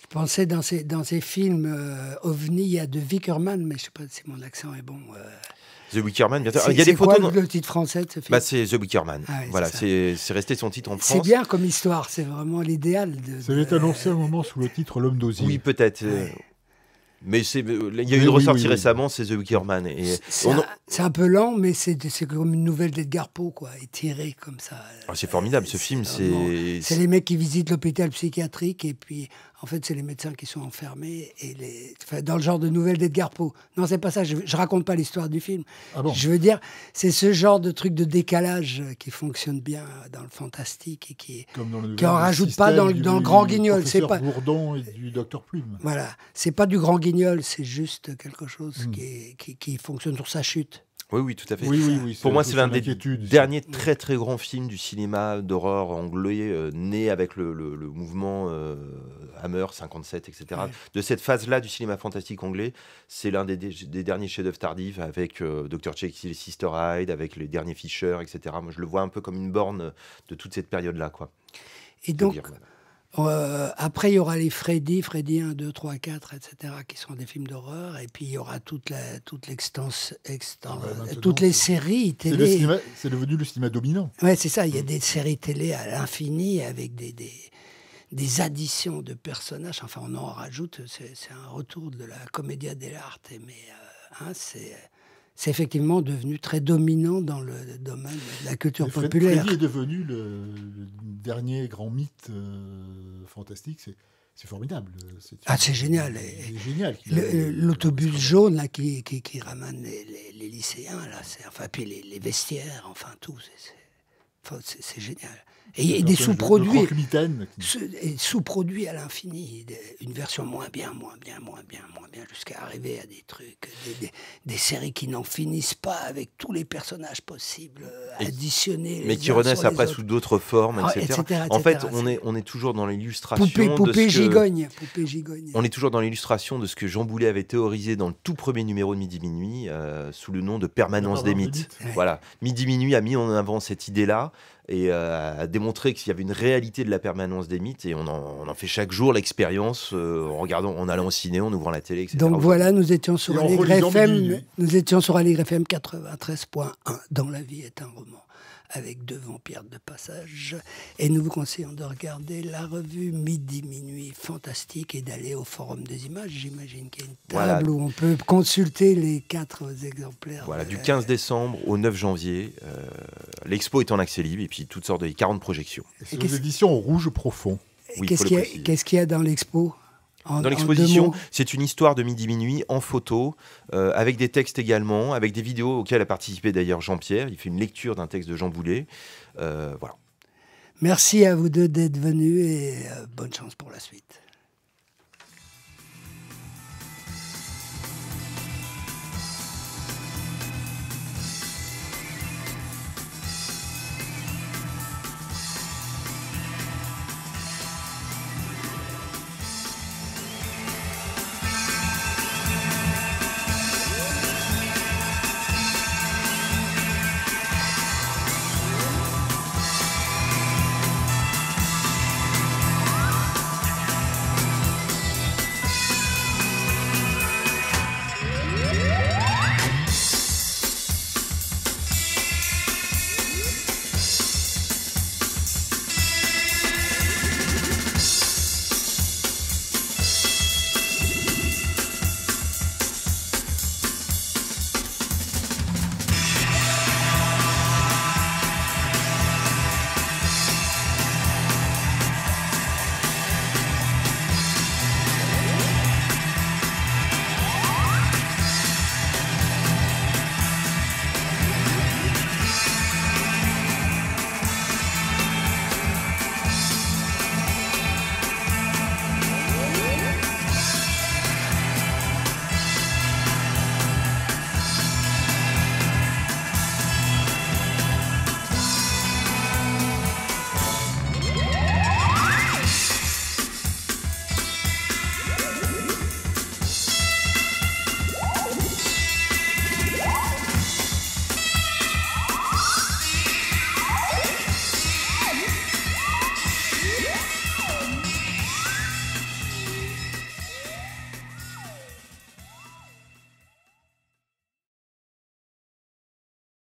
Je pensais dans ces, dans ces films euh, OVNI à de Vickerman, mais je sais pas si mon accent est bon. Euh. The Wickerman, bien sûr. Ah, il y a des photos. Quoi, le titre français de ce film bah, C'est The Wickerman. Ah voilà, c'est resté son titre en France. C'est bien comme histoire, c'est vraiment l'idéal. De, Ça a été annoncé à un moment sous le titre L'homme d'Ozzy. Oui, peut-être. Euh, mais euh, il y a eu une ressortie récemment, c'est The Wicker c'est, un, peu lent, mais c'est, comme une nouvelle d'Edgar Poe, quoi, étirée comme ça. Ah, c'est formidable, ce film. C'est, c'est les mecs qui visitent l'hôpital psychiatrique et puis en fait, c'est les médecins qui sont enfermés et les... dans le genre de nouvelles d'Edgar Poe. Non, c'est pas ça. Je, je raconte pas l'histoire du film. Ah je veux dire, c'est ce genre de truc de décalage qui fonctionne bien dans le fantastique et qui, en rajoute pas dans, le grand guignol. C'est pas Bourdon du docteur Plume. Voilà, c'est pas du grand guignol. C'est juste quelque chose hmm. qui, qui, qui fonctionne sur sa chute. Oui, oui, tout à fait. Pour moi, c'est l'un des derniers très très grands films du cinéma d'horreur anglais, euh, né avec le, mouvement euh, Hammer 57, etc. De cette phase-là du cinéma fantastique anglais, c'est l'un des, derniers chefs-d'œuvre tardifs avec euh, Dr. Jekyll Sister Hyde, avec les derniers Fisher, etc. Moi, je le vois un peu comme une borne de toute cette période-là. quoi. Et donc, euh, après, il y aura les Freddy, Freddy 1, 2, 3, 4, etc., qui sont des films d'horreur. Et puis, il y aura toute la, toute ah bah, toutes les séries télé. C'est, devenu le cinéma dominant. Ouais, c'est ça. Il y a des séries télé à l'infini avec des, des, des, additions de personnages. Enfin, on en rajoute. C'est, un retour de la commedia dell'arte. Mais hein, c'est c'est effectivement devenu très dominant dans le domaine de la culture populaire. populaire. Freddy est devenu le, dernier grand mythe euh, fantastique. C'est, formidable. C'est ah, c'est génial. génial. l'autobus jaune là, qui, ramène les, lycéens, là, enfin, puis les, vestiaires, enfin tout, c'est génial. Et, des sous-produits. Sous-produits à l'infini. Une version moins bien, moins bien, moins bien, moins bien, jusqu'à arriver à des trucs, des, séries qui n'en finissent pas avec tous les personnages possibles, additionnés. Mais qui renaissent après sous d'autres formes, ah, etc. En fait, on, est, on est toujours dans l'illustration. de ce que, On est toujours dans l'illustration de ce que Jean Boulet avait théorisé dans le tout premier numéro de Midi Minuit, euh, sous le nom de Permanence des mythes. Voilà. Midi Minuit a mis en avant cette idée-là et à euh, démontrer qu'il y avait une réalité de la permanence des mythes et on en, fait chaque jour l'expérience euh, en regardant, en allant au ciné, en ouvrant la télé, etc. Donc voilà, nous étions sur Allegre FM, FM 93.1 dans la vie est un roman avec deux vampires de passage. Et nous vous conseillons de regarder la revue Midi Minuit, fantastique, et d'aller au Forum des images. J'imagine qu'il y a une table où on peut consulter les quatre exemplaires. Voilà, du 15 décembre au 9 janvier. Euh, l'expo est en accès libre et puis toutes sortes de 40 projections. C'est une édition en rouge profond. Qu'est-ce qu'il y a dans l'expo dans l'exposition, c'est une histoire de midi-minuit en photo, euh, avec des textes également, avec des vidéos auxquelles a participé d'ailleurs Jean-Pierre. Il fait une lecture d'un texte de Jean Boulet. Euh, voilà. Merci à vous deux d'être venus et euh, bonne chance pour la suite.